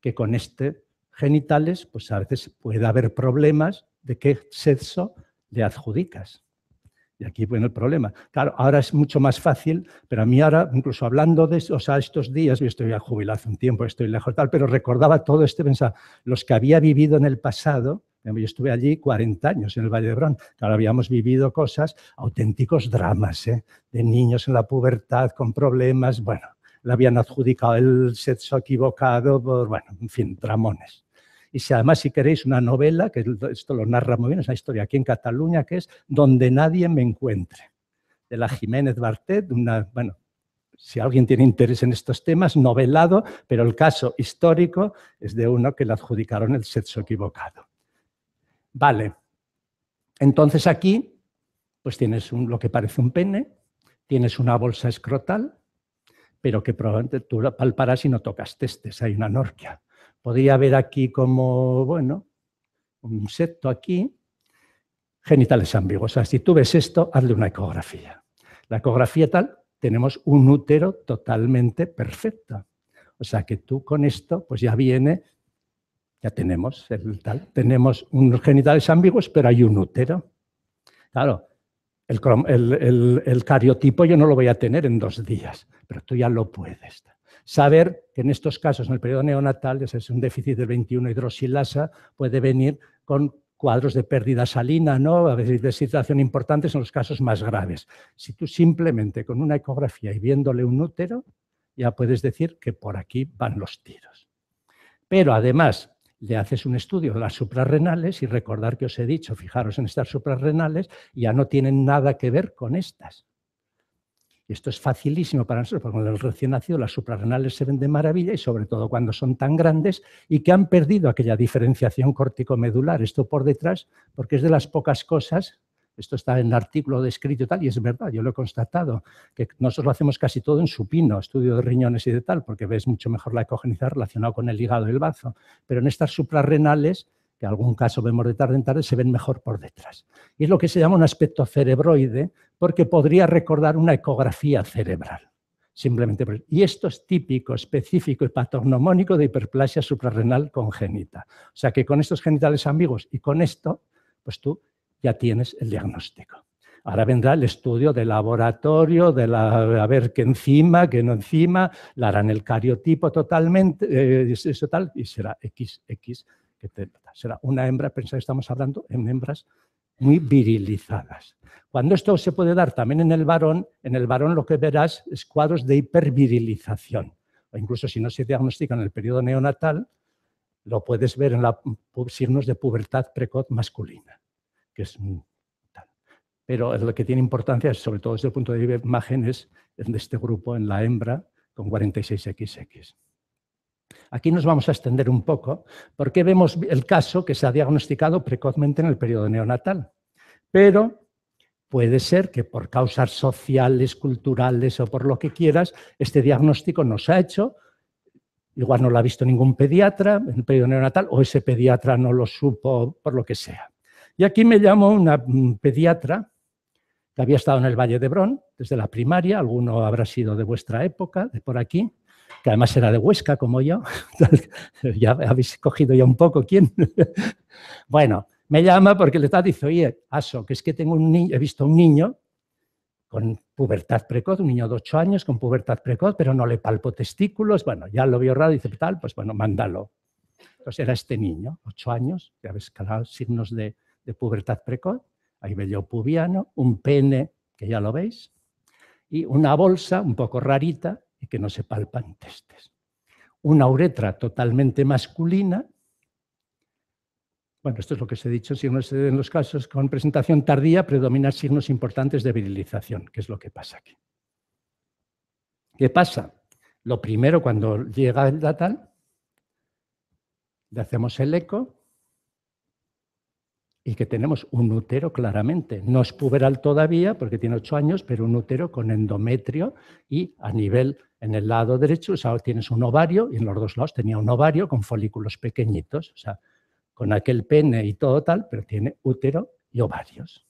que con este genitales, pues a veces puede haber problemas de qué sexo le adjudicas. Y aquí viene el problema. Claro, ahora es mucho más fácil, pero a mí ahora, incluso hablando de o sea, estos días, yo estoy jubilado hace un tiempo, estoy lejos tal, pero recordaba todo este pensar, los que había vivido en el pasado, yo estuve allí 40 años en el Valle de Brón. Claro, habíamos vivido cosas, auténticos dramas, ¿eh? de niños en la pubertad con problemas, bueno, le habían adjudicado el sexo equivocado, por, bueno, en fin, tramones. Y si además, si queréis, una novela, que esto lo narra muy bien, esa historia aquí en Cataluña, que es Donde nadie me encuentre, de la Jiménez Bartet, una, bueno, si alguien tiene interés en estos temas, novelado, pero el caso histórico es de uno que le adjudicaron el sexo equivocado. Vale, entonces aquí, pues tienes lo que parece un pene, tienes una bolsa escrotal, pero que probablemente tú la palparás y no tocas testes, hay una norquia. Podría ver aquí como, bueno, un insecto aquí, genitales ambiguos. O sea, si tú ves esto, hazle una ecografía. La ecografía tal, tenemos un útero totalmente perfecto. O sea que tú con esto, pues ya viene, ya tenemos el tal, tenemos unos genitales ambiguos, pero hay un útero. Claro, el, el, el cariotipo yo no lo voy a tener en dos días, pero tú ya lo puedes. Saber que en estos casos, en el periodo neonatal, ese es un déficit de 21 hidroxilasa, puede venir con cuadros de pérdida salina, ¿no? a veces situación importante, en los casos más graves. Si tú simplemente con una ecografía y viéndole un útero, ya puedes decir que por aquí van los tiros. Pero además, le haces un estudio de las suprarrenales y recordar que os he dicho, fijaros en estas suprarrenales, ya no tienen nada que ver con estas esto es facilísimo para nosotros, porque cuando el recién nacido las suprarrenales se ven de maravilla y sobre todo cuando son tan grandes y que han perdido aquella diferenciación córtico-medular, Esto por detrás, porque es de las pocas cosas esto está en el artículo descrito y tal, y es verdad, yo lo he constatado, que nosotros lo hacemos casi todo en supino, estudio de riñones y de tal, porque ves mucho mejor la ecogenización relacionada con el hígado y el bazo, pero en estas suprarrenales que algún caso vemos de tarde en tarde, se ven mejor por detrás. Y es lo que se llama un aspecto cerebroide, porque podría recordar una ecografía cerebral. Simplemente. Y esto es típico, específico y patognomónico de hiperplasia suprarrenal congénita. O sea que con estos genitales amigos y con esto, pues tú ya tienes el diagnóstico. Ahora vendrá el estudio de laboratorio, de la, a ver qué encima, qué no encima, le harán el cariotipo totalmente, eh, eso tal, y será XX que será una hembra, pensad que estamos hablando en hembras muy virilizadas. Cuando esto se puede dar también en el varón, en el varón lo que verás es cuadros de hipervirilización. O incluso si no se diagnostica en el periodo neonatal, lo puedes ver en la, signos de pubertad precoz masculina, que es tal. Pero lo que tiene importancia, sobre todo desde el punto de vista de imágenes, es de este grupo en la hembra con 46XX. Aquí nos vamos a extender un poco, porque vemos el caso que se ha diagnosticado precozmente en el periodo neonatal. Pero puede ser que por causas sociales, culturales o por lo que quieras, este diagnóstico no se ha hecho, igual no lo ha visto ningún pediatra en el periodo neonatal o ese pediatra no lo supo por lo que sea. Y aquí me llamó una pediatra que había estado en el Valle de Bron desde la primaria, alguno habrá sido de vuestra época, de por aquí, que además era de Huesca como yo. ya habéis cogido ya un poco quién. bueno, me llama porque le está dice, oye, Aso, que es que tengo un he visto un niño con pubertad precoz, un niño de 8 años con pubertad precoz, pero no le palpo testículos. Bueno, ya lo vio raro y dice, tal, pues bueno, mándalo. Entonces era este niño, 8 años, ya ves, escalado signos de, pubertad precoz. Hay yo pubiano, un pene, que ya lo veis, y una bolsa un poco rarita, y que no se palpan testes. Una uretra totalmente masculina. Bueno, esto es lo que se he dicho, se en los casos con presentación tardía predominan signos importantes de virilización, que es lo que pasa aquí. ¿Qué pasa? Lo primero, cuando llega el datal, le hacemos el eco y que tenemos un útero claramente, no es puberal todavía porque tiene ocho años, pero un útero con endometrio y a nivel en el lado derecho, o sea, tienes un ovario y en los dos lados tenía un ovario con folículos pequeñitos, o sea, con aquel pene y todo tal, pero tiene útero y ovarios.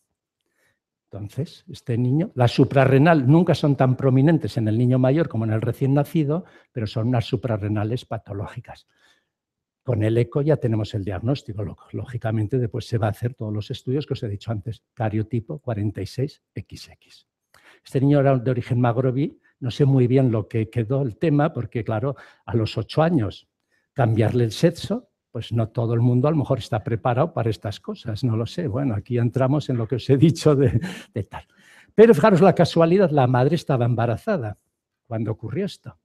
Entonces, este niño, la suprarrenal nunca son tan prominentes en el niño mayor como en el recién nacido, pero son unas suprarrenales patológicas. Con el eco ya tenemos el diagnóstico, lógicamente después se va a hacer todos los estudios que os he dicho antes, cariotipo 46XX. Este niño era de origen magrovi, no sé muy bien lo que quedó el tema, porque claro, a los ocho años cambiarle el sexo, pues no todo el mundo a lo mejor está preparado para estas cosas, no lo sé. Bueno, aquí entramos en lo que os he dicho de tal. Pero fijaros la casualidad, la madre estaba embarazada cuando ocurrió esto.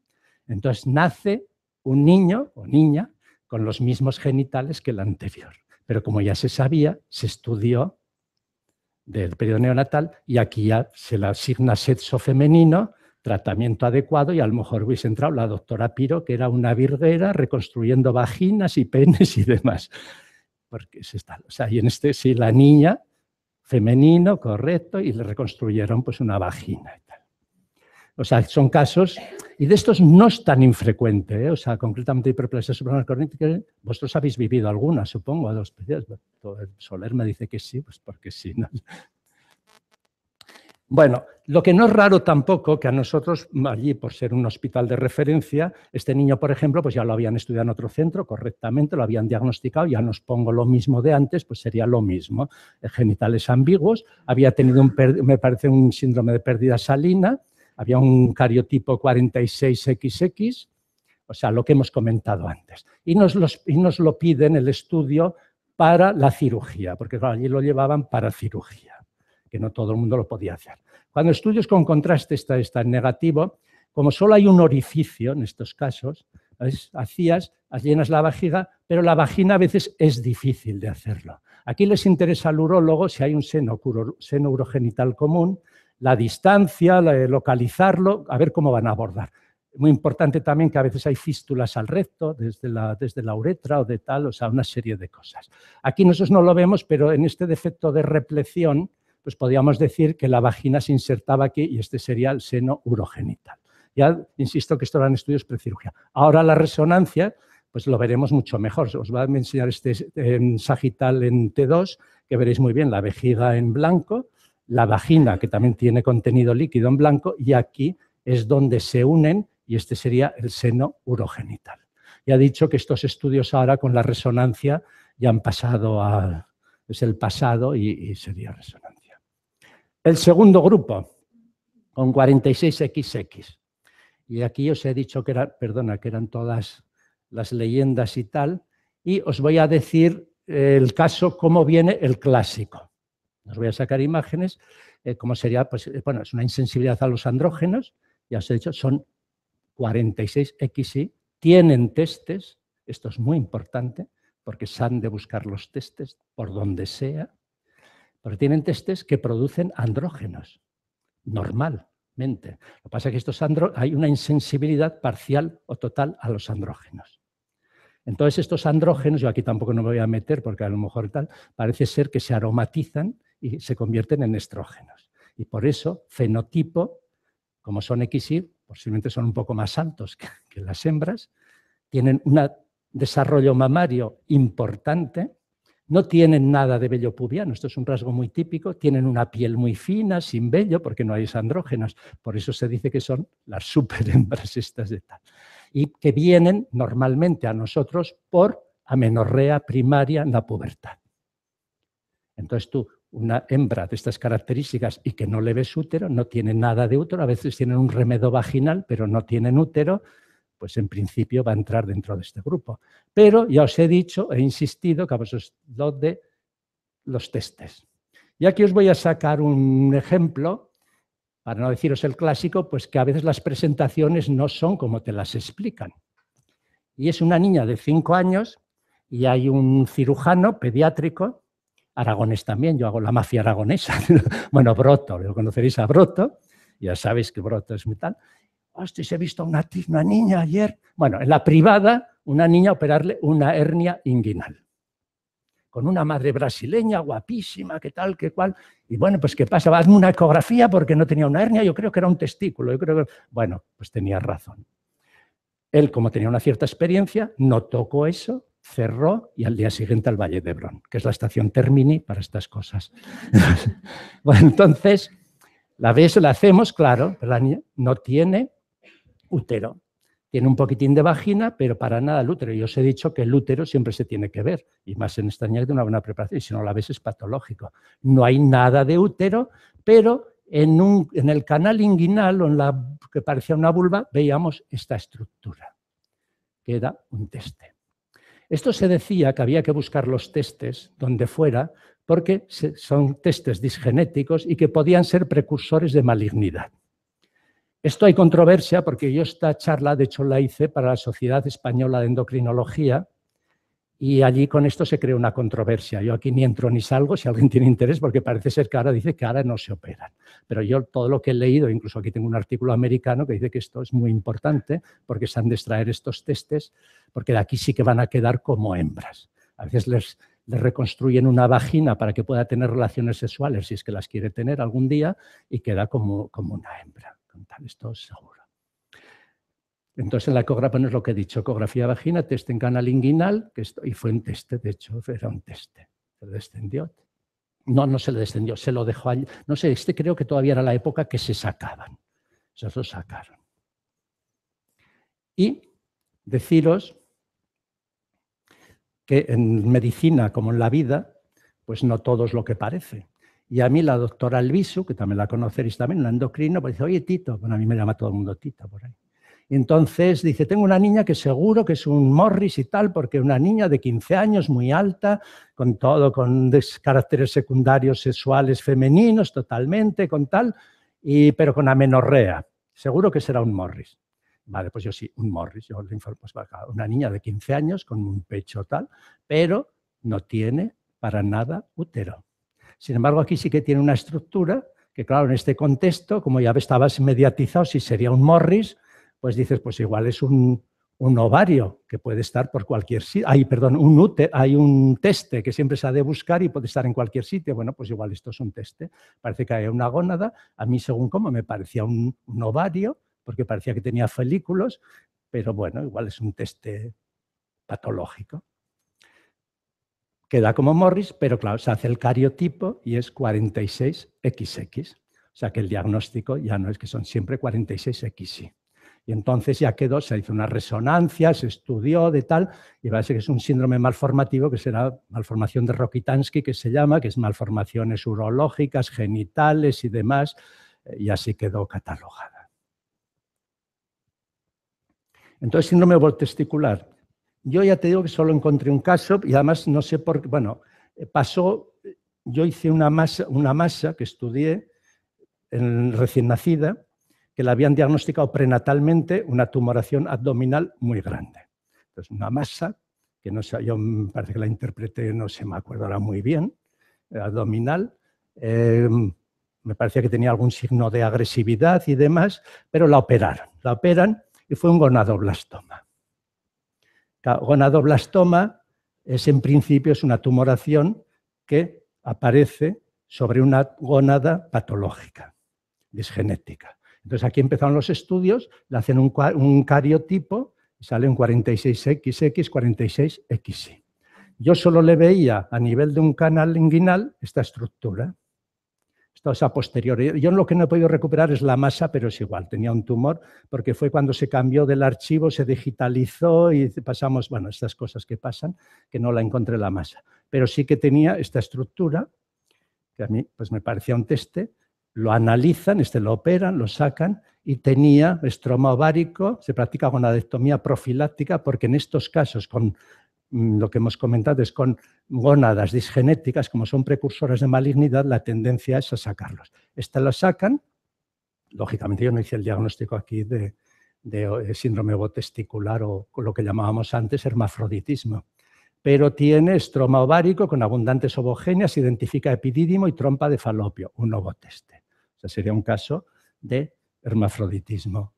Entonces nace un niño o niña con los mismos genitales que el anterior. Pero como ya se sabía, se estudió del periodo neonatal y aquí ya se le asigna sexo femenino, tratamiento adecuado y a lo mejor hubiese entrado la doctora Piro, que era una virguera reconstruyendo vaginas y penes y demás. Porque se está, o sea, y en este sí la niña femenino, correcto, y le reconstruyeron pues una vagina. O sea, son casos, y de estos no es tan infrecuente, ¿eh? o sea, concretamente hiperplasia supracornítica, vosotros habéis vivido alguna, supongo, a dos pedidos. Soler me dice que sí, pues porque sí. Bueno, lo que no es raro tampoco que a nosotros, allí por ser un hospital de referencia, este niño, por ejemplo, pues ya lo habían estudiado en otro centro correctamente, lo habían diagnosticado, ya nos pongo lo mismo de antes, pues sería lo mismo. Eh, genitales ambiguos, había tenido, un, me parece, un síndrome de pérdida salina, había un cariotipo 46XX, o sea, lo que hemos comentado antes. Y nos, lo piden el estudio para la cirugía, porque allí lo llevaban para cirugía, que no todo el mundo lo podía hacer. Cuando estudios con contraste está, está negativo, como solo hay un orificio en estos casos, hacías, llenas la vagina, pero la vagina a veces es difícil de hacerlo. Aquí les interesa al urólogo si hay un seno, seno urogenital común, la distancia, eh, localizarlo, a ver cómo van a abordar. Muy importante también que a veces hay fístulas al recto, desde la, desde la uretra o de tal, o sea, una serie de cosas. Aquí nosotros no lo vemos, pero en este defecto de repleción, pues podríamos decir que la vagina se insertaba aquí y este sería el seno urogenital. Ya insisto que esto eran estudios precirugía. Ahora la resonancia, pues lo veremos mucho mejor. Os va a enseñar este eh, en sagital en T2, que veréis muy bien la vejiga en blanco, la vagina, que también tiene contenido líquido en blanco, y aquí es donde se unen, y este sería el seno urogenital. Ya he dicho que estos estudios ahora con la resonancia ya han pasado a... es el pasado y, sería resonancia. El segundo grupo, con 46XX. Y aquí os he dicho que, era, perdona, que eran todas las leyendas y tal, y os voy a decir el caso, cómo viene el clásico. Os voy a sacar imágenes, eh, como sería, pues, eh, bueno, es una insensibilidad a los andrógenos, ya os he dicho, son 46 XY, tienen testes, esto es muy importante, porque se han de buscar los testes por donde sea, pero tienen testes que producen andrógenos, normalmente. Lo que pasa es que estos hay una insensibilidad parcial o total a los andrógenos. Entonces estos andrógenos, yo aquí tampoco no me voy a meter porque a lo mejor tal, parece ser que se aromatizan y se convierten en estrógenos. Y por eso, fenotipo, como son XY, posiblemente son un poco más altos que, las hembras, tienen un desarrollo mamario importante, no tienen nada de vello pubiano, esto es un rasgo muy típico, tienen una piel muy fina, sin vello, porque no hay andrógenos, por eso se dice que son las superhembras estas de tal. Y que vienen normalmente a nosotros por amenorrea primaria en la pubertad. Entonces tú una hembra de estas características y que no le ves útero, no tiene nada de útero, a veces tienen un remedo vaginal, pero no tienen útero, pues en principio va a entrar dentro de este grupo. Pero ya os he dicho, he insistido, que vosotros lo de los testes. Y aquí os voy a sacar un ejemplo, para no deciros el clásico, pues que a veces las presentaciones no son como te las explican. Y es una niña de 5 años y hay un cirujano pediátrico Aragones también, yo hago la mafia aragonesa. bueno, Broto, lo conoceréis a Broto, ya sabéis que Broto es muy tal. Hostia, he visto a una, niña ayer. Bueno, en la privada, una niña operarle una hernia inguinal con una madre brasileña, guapísima, qué tal, qué cual. Y bueno, pues qué pasa, hazme una ecografía porque no tenía una hernia, yo creo que era un testículo. Yo creo que... Bueno, pues tenía razón. Él, como tenía una cierta experiencia, no tocó eso cerró y al día siguiente al Valle de Bron, que es la estación Termini para estas cosas. bueno, entonces, la ves la hacemos, claro, pero la niña no tiene útero. Tiene un poquitín de vagina, pero para nada el útero. Yo os he dicho que el útero siempre se tiene que ver, y más en esta niña que una buena preparación, y si no la ves es patológico. No hay nada de útero, pero en, el canal inguinal, o en la que parecía una vulva, veíamos esta estructura, que era un teste. Esto se decía que había que buscar los testes donde fuera porque son testes disgenéticos y que podían ser precursores de malignidad. Esto hay controversia porque yo esta charla, de hecho, la hice para la Sociedad Española de Endocrinología y allí con esto se crea una controversia. Yo aquí ni entro ni salgo, si alguien tiene interés, porque parece ser que ahora dice que ahora no se operan. Pero yo todo lo que he leído, incluso aquí tengo un artículo americano que dice que esto es muy importante, porque se han de extraer estos testes, porque de aquí sí que van a quedar como hembras. A veces les, les reconstruyen una vagina para que pueda tener relaciones sexuales, si es que las quiere tener algún día, y queda como, como una hembra. Con tal, esto seguro. Entonces, la ecografía, no es lo que he dicho, ecografía vagina, test en canal inguinal, y fue un test, de hecho, era un test, Se le descendió. No, no se le descendió, se lo dejó allí. No sé, este creo que todavía era la época que se sacaban. Se lo sacaron. Y deciros que en medicina, como en la vida, pues no todo es lo que parece. Y a mí la doctora Albizu, que también la conoceréis también, la endocrino, pues dice, oye, Tito, bueno, a mí me llama todo el mundo Tito por ahí entonces dice, tengo una niña que seguro que es un Morris y tal, porque una niña de 15 años, muy alta, con todo, con caracteres secundarios sexuales femeninos totalmente, con tal, y, pero con amenorrea. Seguro que será un Morris. Vale, pues yo sí, un Morris, yo le informo, pues una niña de 15 años con un pecho tal, pero no tiene para nada útero. Sin embargo, aquí sí que tiene una estructura que, claro, en este contexto, como ya estabas mediatizado, si sería un Morris, pues dices, pues igual es un, un ovario que puede estar por cualquier sitio. Hay, perdón, un hay un teste que siempre se ha de buscar y puede estar en cualquier sitio. Bueno, pues igual esto es un teste. Parece que hay una gónada. A mí, según cómo, me parecía un, ovario, porque parecía que tenía folículos, pero bueno, igual es un teste patológico. Queda como Morris, pero claro, se hace el cariotipo y es 46XX. O sea que el diagnóstico ya no es que son siempre 46 xx y entonces ya quedó, se hizo una resonancia, se estudió de tal, y parece que es un síndrome malformativo que será malformación de Rokitansky, que se llama, que es malformaciones urológicas, genitales y demás, eh, y así quedó catalogada. Entonces, síndrome voltesticular. Yo ya te digo que solo encontré un caso, y además no sé por qué, bueno, eh, pasó, eh, yo hice una masa, una masa que estudié en recién nacida, que la habían diagnosticado prenatalmente una tumoración abdominal muy grande. Entonces, una masa, que no yo me parece que la interpreté, no se me acuerdo ahora muy bien, eh, abdominal, eh, me parecía que tenía algún signo de agresividad y demás, pero la operaron, la operan y fue un gonadoblastoma. Gonadoblastoma es en principio es una tumoración que aparece sobre una gónada patológica, disgenética. Entonces aquí empezaron los estudios, le hacen un, cariotipo y sale un 46XX, 46XY. Yo solo le veía a nivel de un canal inguinal esta estructura. esta es a posteriori. Yo lo que no he podido recuperar es la masa, pero es igual, tenía un tumor, porque fue cuando se cambió del archivo, se digitalizó y pasamos, bueno, estas cosas que pasan, que no la encontré la masa. Pero sí que tenía esta estructura, que a mí pues me parecía un teste, lo analizan, este lo operan, lo sacan y tenía estroma ovárico, se practica gonadectomía profiláctica porque en estos casos con mm, lo que hemos comentado es con gónadas disgenéticas, como son precursoras de malignidad, la tendencia es a sacarlos. Esta lo sacan, lógicamente yo no hice el diagnóstico aquí de, de eh, síndrome botesticular o lo que llamábamos antes hermafroditismo, pero tiene estroma ovárico con abundantes ovogéneas, identifica epidídimo y trompa de falopio, un ovoteste sería un caso de hermafroditismo.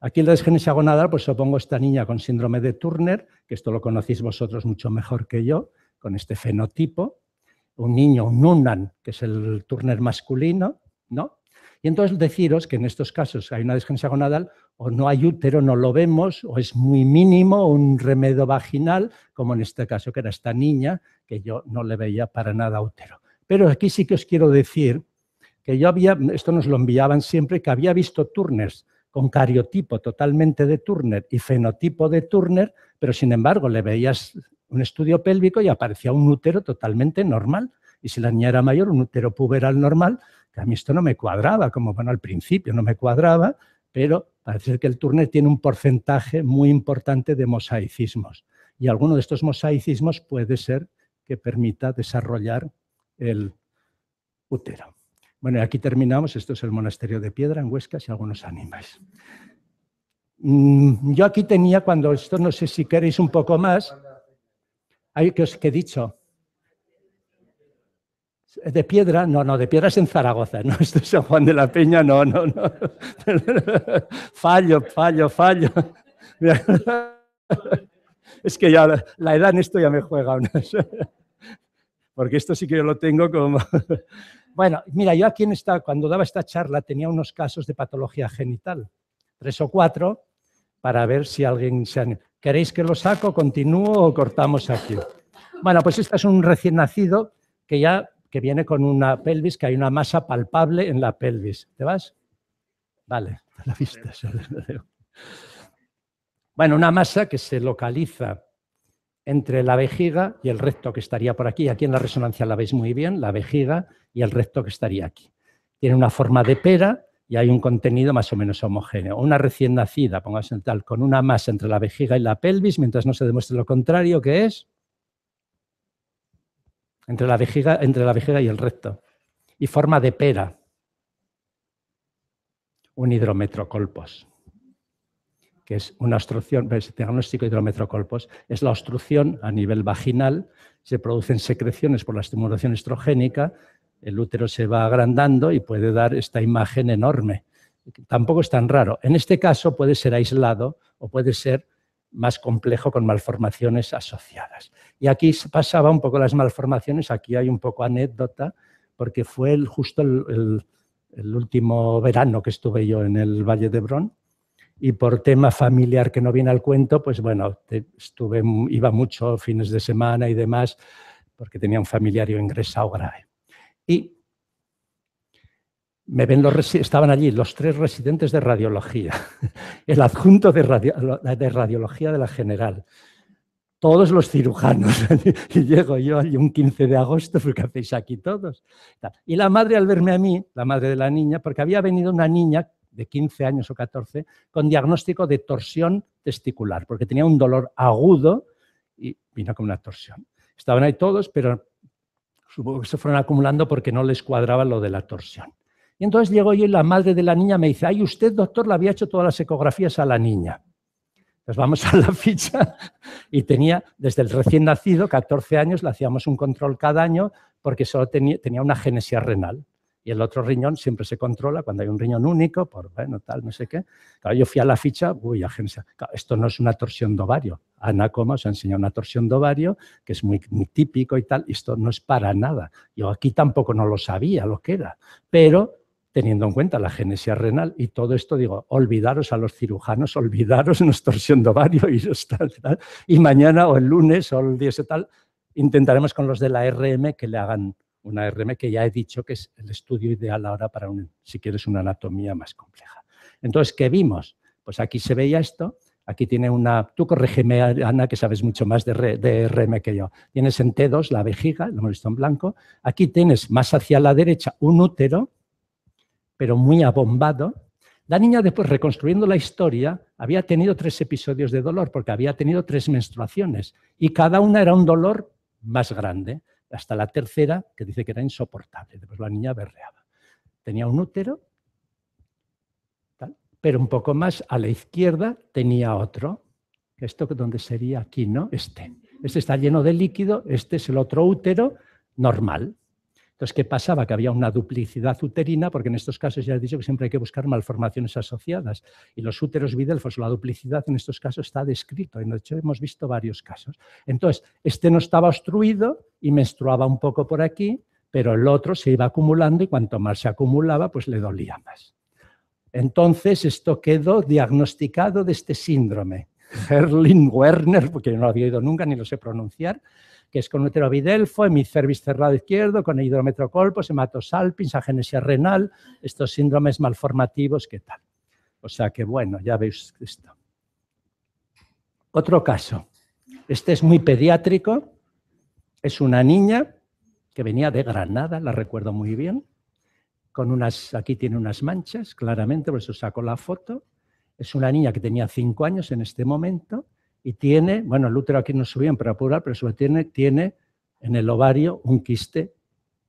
Aquí la desgenesia gonadal, pues supongo esta niña con síndrome de Turner, que esto lo conocéis vosotros mucho mejor que yo, con este fenotipo. Un niño, un unan, que es el Turner masculino, ¿no? Y entonces deciros que en estos casos hay una desgenesia gonadal o no hay útero, no lo vemos, o es muy mínimo un remedio vaginal, como en este caso que era esta niña, que yo no le veía para nada útero. Pero aquí sí que os quiero decir que yo había, esto nos lo enviaban siempre, que había visto Turners con cariotipo totalmente de Turner y fenotipo de Turner, pero sin embargo le veías un estudio pélvico y aparecía un útero totalmente normal. Y si la niña era mayor, un útero puberal normal, que a mí esto no me cuadraba, como bueno, al principio no me cuadraba, pero parece que el Turner tiene un porcentaje muy importante de mosaicismos. Y alguno de estos mosaicismos puede ser que permita desarrollar el útero. Bueno, aquí terminamos. Esto es el monasterio de piedra en Huesca, y algunos animales. Mm, yo aquí tenía, cuando esto no sé si queréis un poco más, hay que os que he dicho. De piedra, no, no, de piedra es en Zaragoza, no, esto es San Juan de la Peña, no, no, no. fallo, fallo, fallo. es que ya la edad en esto ya me juega porque esto sí que yo lo tengo como... bueno, mira, yo aquí en esta, cuando daba esta charla tenía unos casos de patología genital, tres o cuatro, para ver si alguien se... ¿Queréis que lo saco, continúo o cortamos aquí? Bueno, pues este es un recién nacido que ya que viene con una pelvis, que hay una masa palpable en la pelvis. ¿Te vas? Vale, a la vista. Bueno, una masa que se localiza entre la vejiga y el recto que estaría por aquí. Aquí en la resonancia la veis muy bien, la vejiga y el recto que estaría aquí. Tiene una forma de pera y hay un contenido más o menos homogéneo. Una recién nacida, pongamos en tal, con una masa entre la vejiga y la pelvis, mientras no se demuestre lo contrario, ¿qué es entre la vejiga, entre la vejiga y el recto. Y forma de pera. Un hidrometrocolpos que es una obstrucción, el diagnóstico hidrometrocolpos, es la obstrucción a nivel vaginal, se producen secreciones por la estimulación estrogénica, el útero se va agrandando y puede dar esta imagen enorme. Tampoco es tan raro. En este caso puede ser aislado o puede ser más complejo con malformaciones asociadas. Y aquí pasaba un poco las malformaciones, aquí hay un poco anécdota, porque fue justo el, el último verano que estuve yo en el Valle de Brón, y por tema familiar que no viene al cuento, pues bueno, estuve, iba mucho fines de semana y demás, porque tenía un familiario ingresado grave. Y me ven los estaban allí los tres residentes de radiología, el adjunto de, de radiología de la general, todos los cirujanos. Y llego yo allí un 15 de agosto, porque pues, hacéis aquí todos. Y la madre al verme a mí, la madre de la niña, porque había venido una niña de 15 años o 14 con diagnóstico de torsión testicular, porque tenía un dolor agudo y vino con una torsión. Estaban ahí todos, pero supongo que se fueron acumulando porque no les cuadraba lo de la torsión. Y entonces llegó yo y la madre de la niña me dice, ay, usted, doctor, le había hecho todas las ecografías a la niña. Entonces pues vamos a la ficha y tenía, desde el recién nacido, 14 años, le hacíamos un control cada año porque solo tenía, tenía una genesia renal y el otro riñón siempre se controla cuando hay un riñón único, por bueno, tal, no sé qué. yo fui a la ficha, uy, agencia, esto no es una torsión de ovario. Ana Coma os ha enseñado una torsión de ovario, que es muy, típico y tal, y esto no es para nada. Yo aquí tampoco no lo sabía lo que era, pero teniendo en cuenta la genesia renal y todo esto, digo, olvidaros a los cirujanos, olvidaros nuestra torsión de ovario y, tal, y mañana o el lunes o el día ese tal, intentaremos con los de la RM que le hagan una RM que ya he dicho que es el estudio ideal ahora para, un, si quieres, una anatomía más compleja. Entonces, ¿qué vimos? Pues aquí se veía esto, aquí tiene una, tú corrígeme, Ana, que sabes mucho más de, de RM que yo. Tienes en T2 la vejiga, lo hemos visto en blanco. Aquí tienes más hacia la derecha un útero, pero muy abombado. La niña, después, reconstruyendo la historia, había tenido tres episodios de dolor, porque había tenido tres menstruaciones, y cada una era un dolor más grande hasta la tercera, que dice que era insoportable. Después la niña berreaba. Tenía un útero, pero un poco más a la izquierda tenía otro. Esto donde sería aquí, ¿no? Este. Este está lleno de líquido, este es el otro útero normal. Entonces, ¿qué pasaba? Que había una duplicidad uterina, porque en estos casos ya he dicho que siempre hay que buscar malformaciones asociadas. Y los úteros bidelfos, pues la duplicidad en estos casos está descrito. Y de hecho hemos visto varios casos. Entonces, este no estaba obstruido y menstruaba un poco por aquí, pero el otro se iba acumulando y cuanto más se acumulaba, pues le dolía más. Entonces, esto quedó diagnosticado de este síndrome. Herlin Werner, porque yo no lo había oído nunca ni lo sé pronunciar, que es con uterovidelfo, bidelfo, hemicervis cerrado izquierdo, con hidrometrocolpos, hematosalpins, agenesia renal, estos síndromes malformativos, ¿qué tal? O sea que, bueno, ya veis esto. Otro caso. Este es muy pediátrico. Es una niña que venía de Granada, la recuerdo muy bien. Con unas, aquí tiene unas manchas, claramente, por eso saco la foto. Es una niña que tenía cinco años en este momento y tiene, bueno, el útero aquí no subía bien para apurar, pero sobre tiene, tiene en el ovario un quiste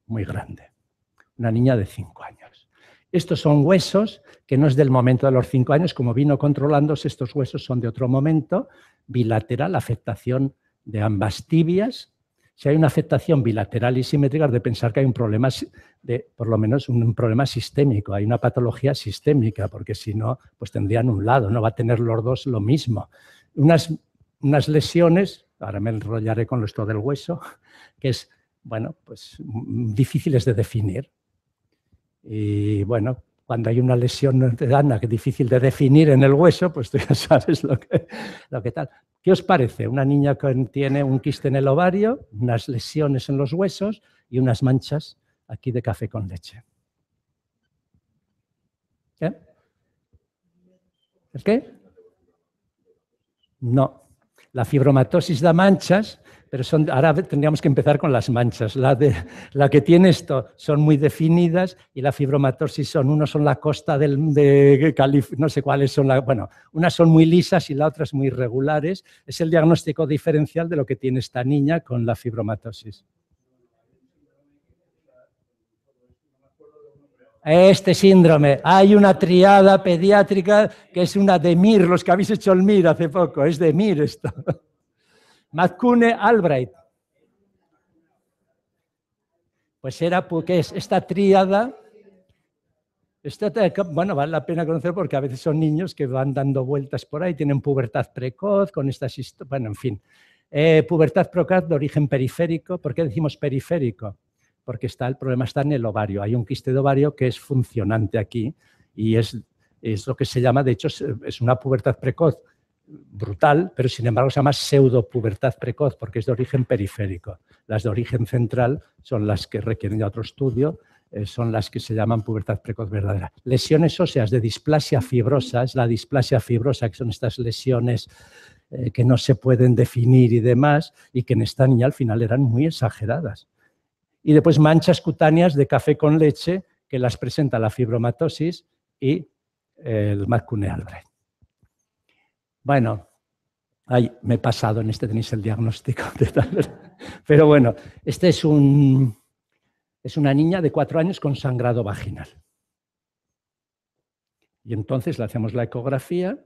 muy grande. Una niña de 5 años. Estos son huesos que no es del momento de los 5 años, como vino controlándose, estos huesos son de otro momento, bilateral, afectación de ambas tibias. Si hay una afectación bilateral y simétrica, de pensar que hay un problema, de, por lo menos un problema sistémico, hay una patología sistémica, porque si no, pues tendrían un lado, no va a tener los dos lo mismo. Unas unas lesiones, ahora me enrollaré con esto del hueso, que es, bueno, pues mm, difíciles de definir. Y bueno, cuando hay una lesión de que es difícil de definir en el hueso, pues tú ya sabes lo que, lo que tal. ¿Qué os parece? Una niña que tiene un quiste en el ovario, unas lesiones en los huesos y unas manchas aquí de café con leche. ¿Qué? ¿Eh? qué? No, la fibromatosis da manchas, pero son, ahora tendríamos que empezar con las manchas. La, que tiene esto son muy definidas y la fibromatosis son, unos son la costa de no sé cuáles son, la, bueno, unas son muy lisas y las otras muy irregulares. Es el diagnóstico diferencial de lo que tiene esta niña con la fibromatosis. este síndrome. Hay una triada pediátrica que es una de MIR, los que habéis hecho el MIR hace poco, es de MIR esto. Matkune Albright. Pues era porque es esta triada? bueno, vale la pena conocer porque a veces son niños que van dando vueltas por ahí, tienen pubertad precoz, con estas bueno, en fin. Eh, pubertad precoz de origen periférico. ¿Por qué decimos periférico? porque está, el problema está en el ovario. Hay un quiste de ovario que es funcionante aquí y es, es lo que se llama, de hecho, es una pubertad precoz brutal, pero sin embargo se llama pubertad precoz porque es de origen periférico. Las de origen central son las que requieren de otro estudio, eh, son las que se llaman pubertad precoz verdadera. Lesiones óseas de displasia fibrosa, es la displasia fibrosa que son estas lesiones eh, que no se pueden definir y demás, y que en esta niña al final eran muy exageradas y después manchas cutáneas de café con leche que las presenta la fibromatosis y el Marcune Bueno, me he pasado en este, tenéis el diagnóstico. Pero bueno, este es un, es una niña de cuatro años con sangrado vaginal. Y entonces le hacemos la ecografía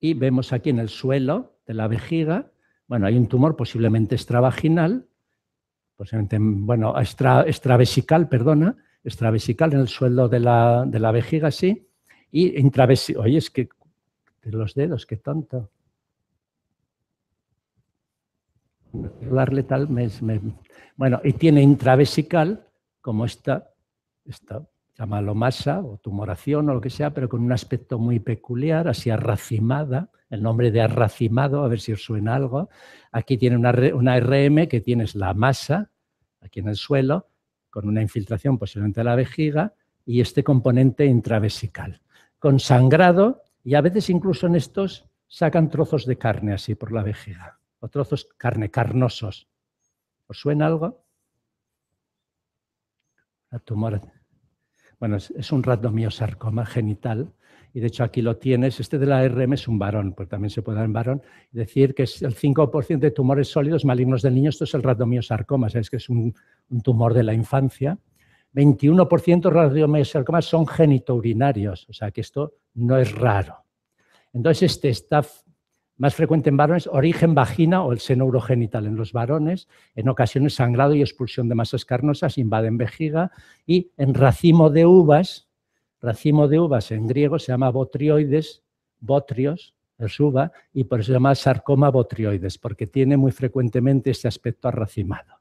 y vemos aquí en el suelo de la vejiga, bueno, hay un tumor posiblemente extravaginal pues, bueno, extra, extravesical, perdona, extravesical en el suelo de la, vejiga, sí, y intravesical, oye, es que de los dedos, qué tonto. Darle tal, me, bueno, y tiene intravesical como esta, esta llamalo masa o tumoración o lo que sea, pero con un aspecto muy peculiar, así arracimada, el nombre de arracimado, a ver si os suena algo. Aquí tiene una, una RM que tienes la masa, aquí en el suelo, con una infiltración posiblemente de la vejiga, y este componente intravesical, con sangrado, y a veces incluso en estos sacan trozos de carne así por la vejiga, o trozos carne, carnosos. ¿Os suena algo? La tumoración. Bueno, es, un sarcoma genital y de hecho aquí lo tienes. Este de la RM es un varón, pues también se puede dar en varón. Decir que es el 5% de tumores sólidos malignos del niño, esto es el raddomiosarcoma, es que es un, tumor de la infancia. 21% de sarcomas son genitourinarios, o sea que esto no es raro. Entonces, este staff más frecuente en varones, origen vagina o el seno urogenital en los varones, en ocasiones sangrado y expulsión de masas carnosas, invaden vejiga y en racimo de uvas, racimo de uvas en griego se llama botrioides, botrios, es uva, y por eso se llama sarcoma botrioides, porque tiene muy frecuentemente este aspecto arracimado.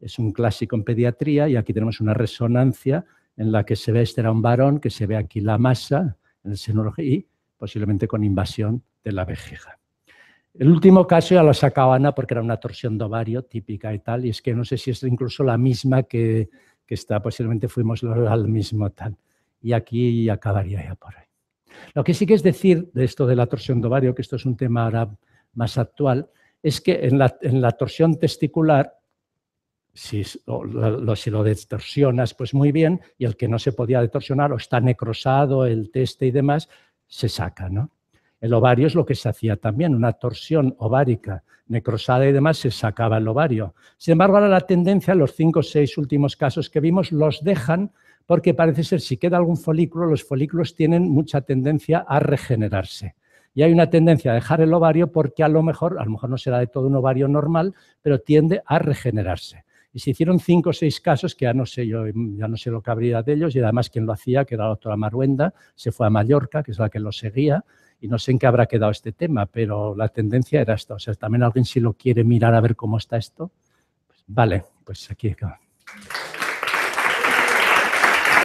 Es un clásico en pediatría y aquí tenemos una resonancia en la que se ve, este era un varón, que se ve aquí la masa, en el seno y posiblemente con invasión de la vejiga. El último caso ya lo sacado Ana porque era una torsión de ovario típica y tal, y es que no sé si es incluso la misma que, está, posiblemente fuimos al mismo tal. Y aquí acabaría ya por ahí. Lo que sí que es decir de esto de la torsión de ovario, que esto es un tema ahora más actual, es que en la, torsión testicular, si lo, si lo detorsionas, pues muy bien, y el que no se podía detorsionar o está necrosado el teste y demás, se saca, ¿no? El ovario es lo que se hacía también, una torsión ovárica, necrosada y demás, se sacaba el ovario. Sin embargo, ahora la tendencia, los cinco o seis últimos casos que vimos, los dejan porque parece ser si queda algún folículo, los folículos tienen mucha tendencia a regenerarse. Y hay una tendencia a dejar el ovario porque a lo mejor, a lo mejor no será de todo un ovario normal, pero tiende a regenerarse. Y se hicieron cinco o seis casos que ya no sé yo, ya no sé lo que habría de ellos, y además quien lo hacía, que era la doctora Maruenda, se fue a Mallorca, que es la que lo seguía, y no sé en qué habrá quedado este tema, pero la tendencia era esta. O sea, también alguien si lo quiere mirar a ver cómo está esto. Pues, vale, pues aquí acaba.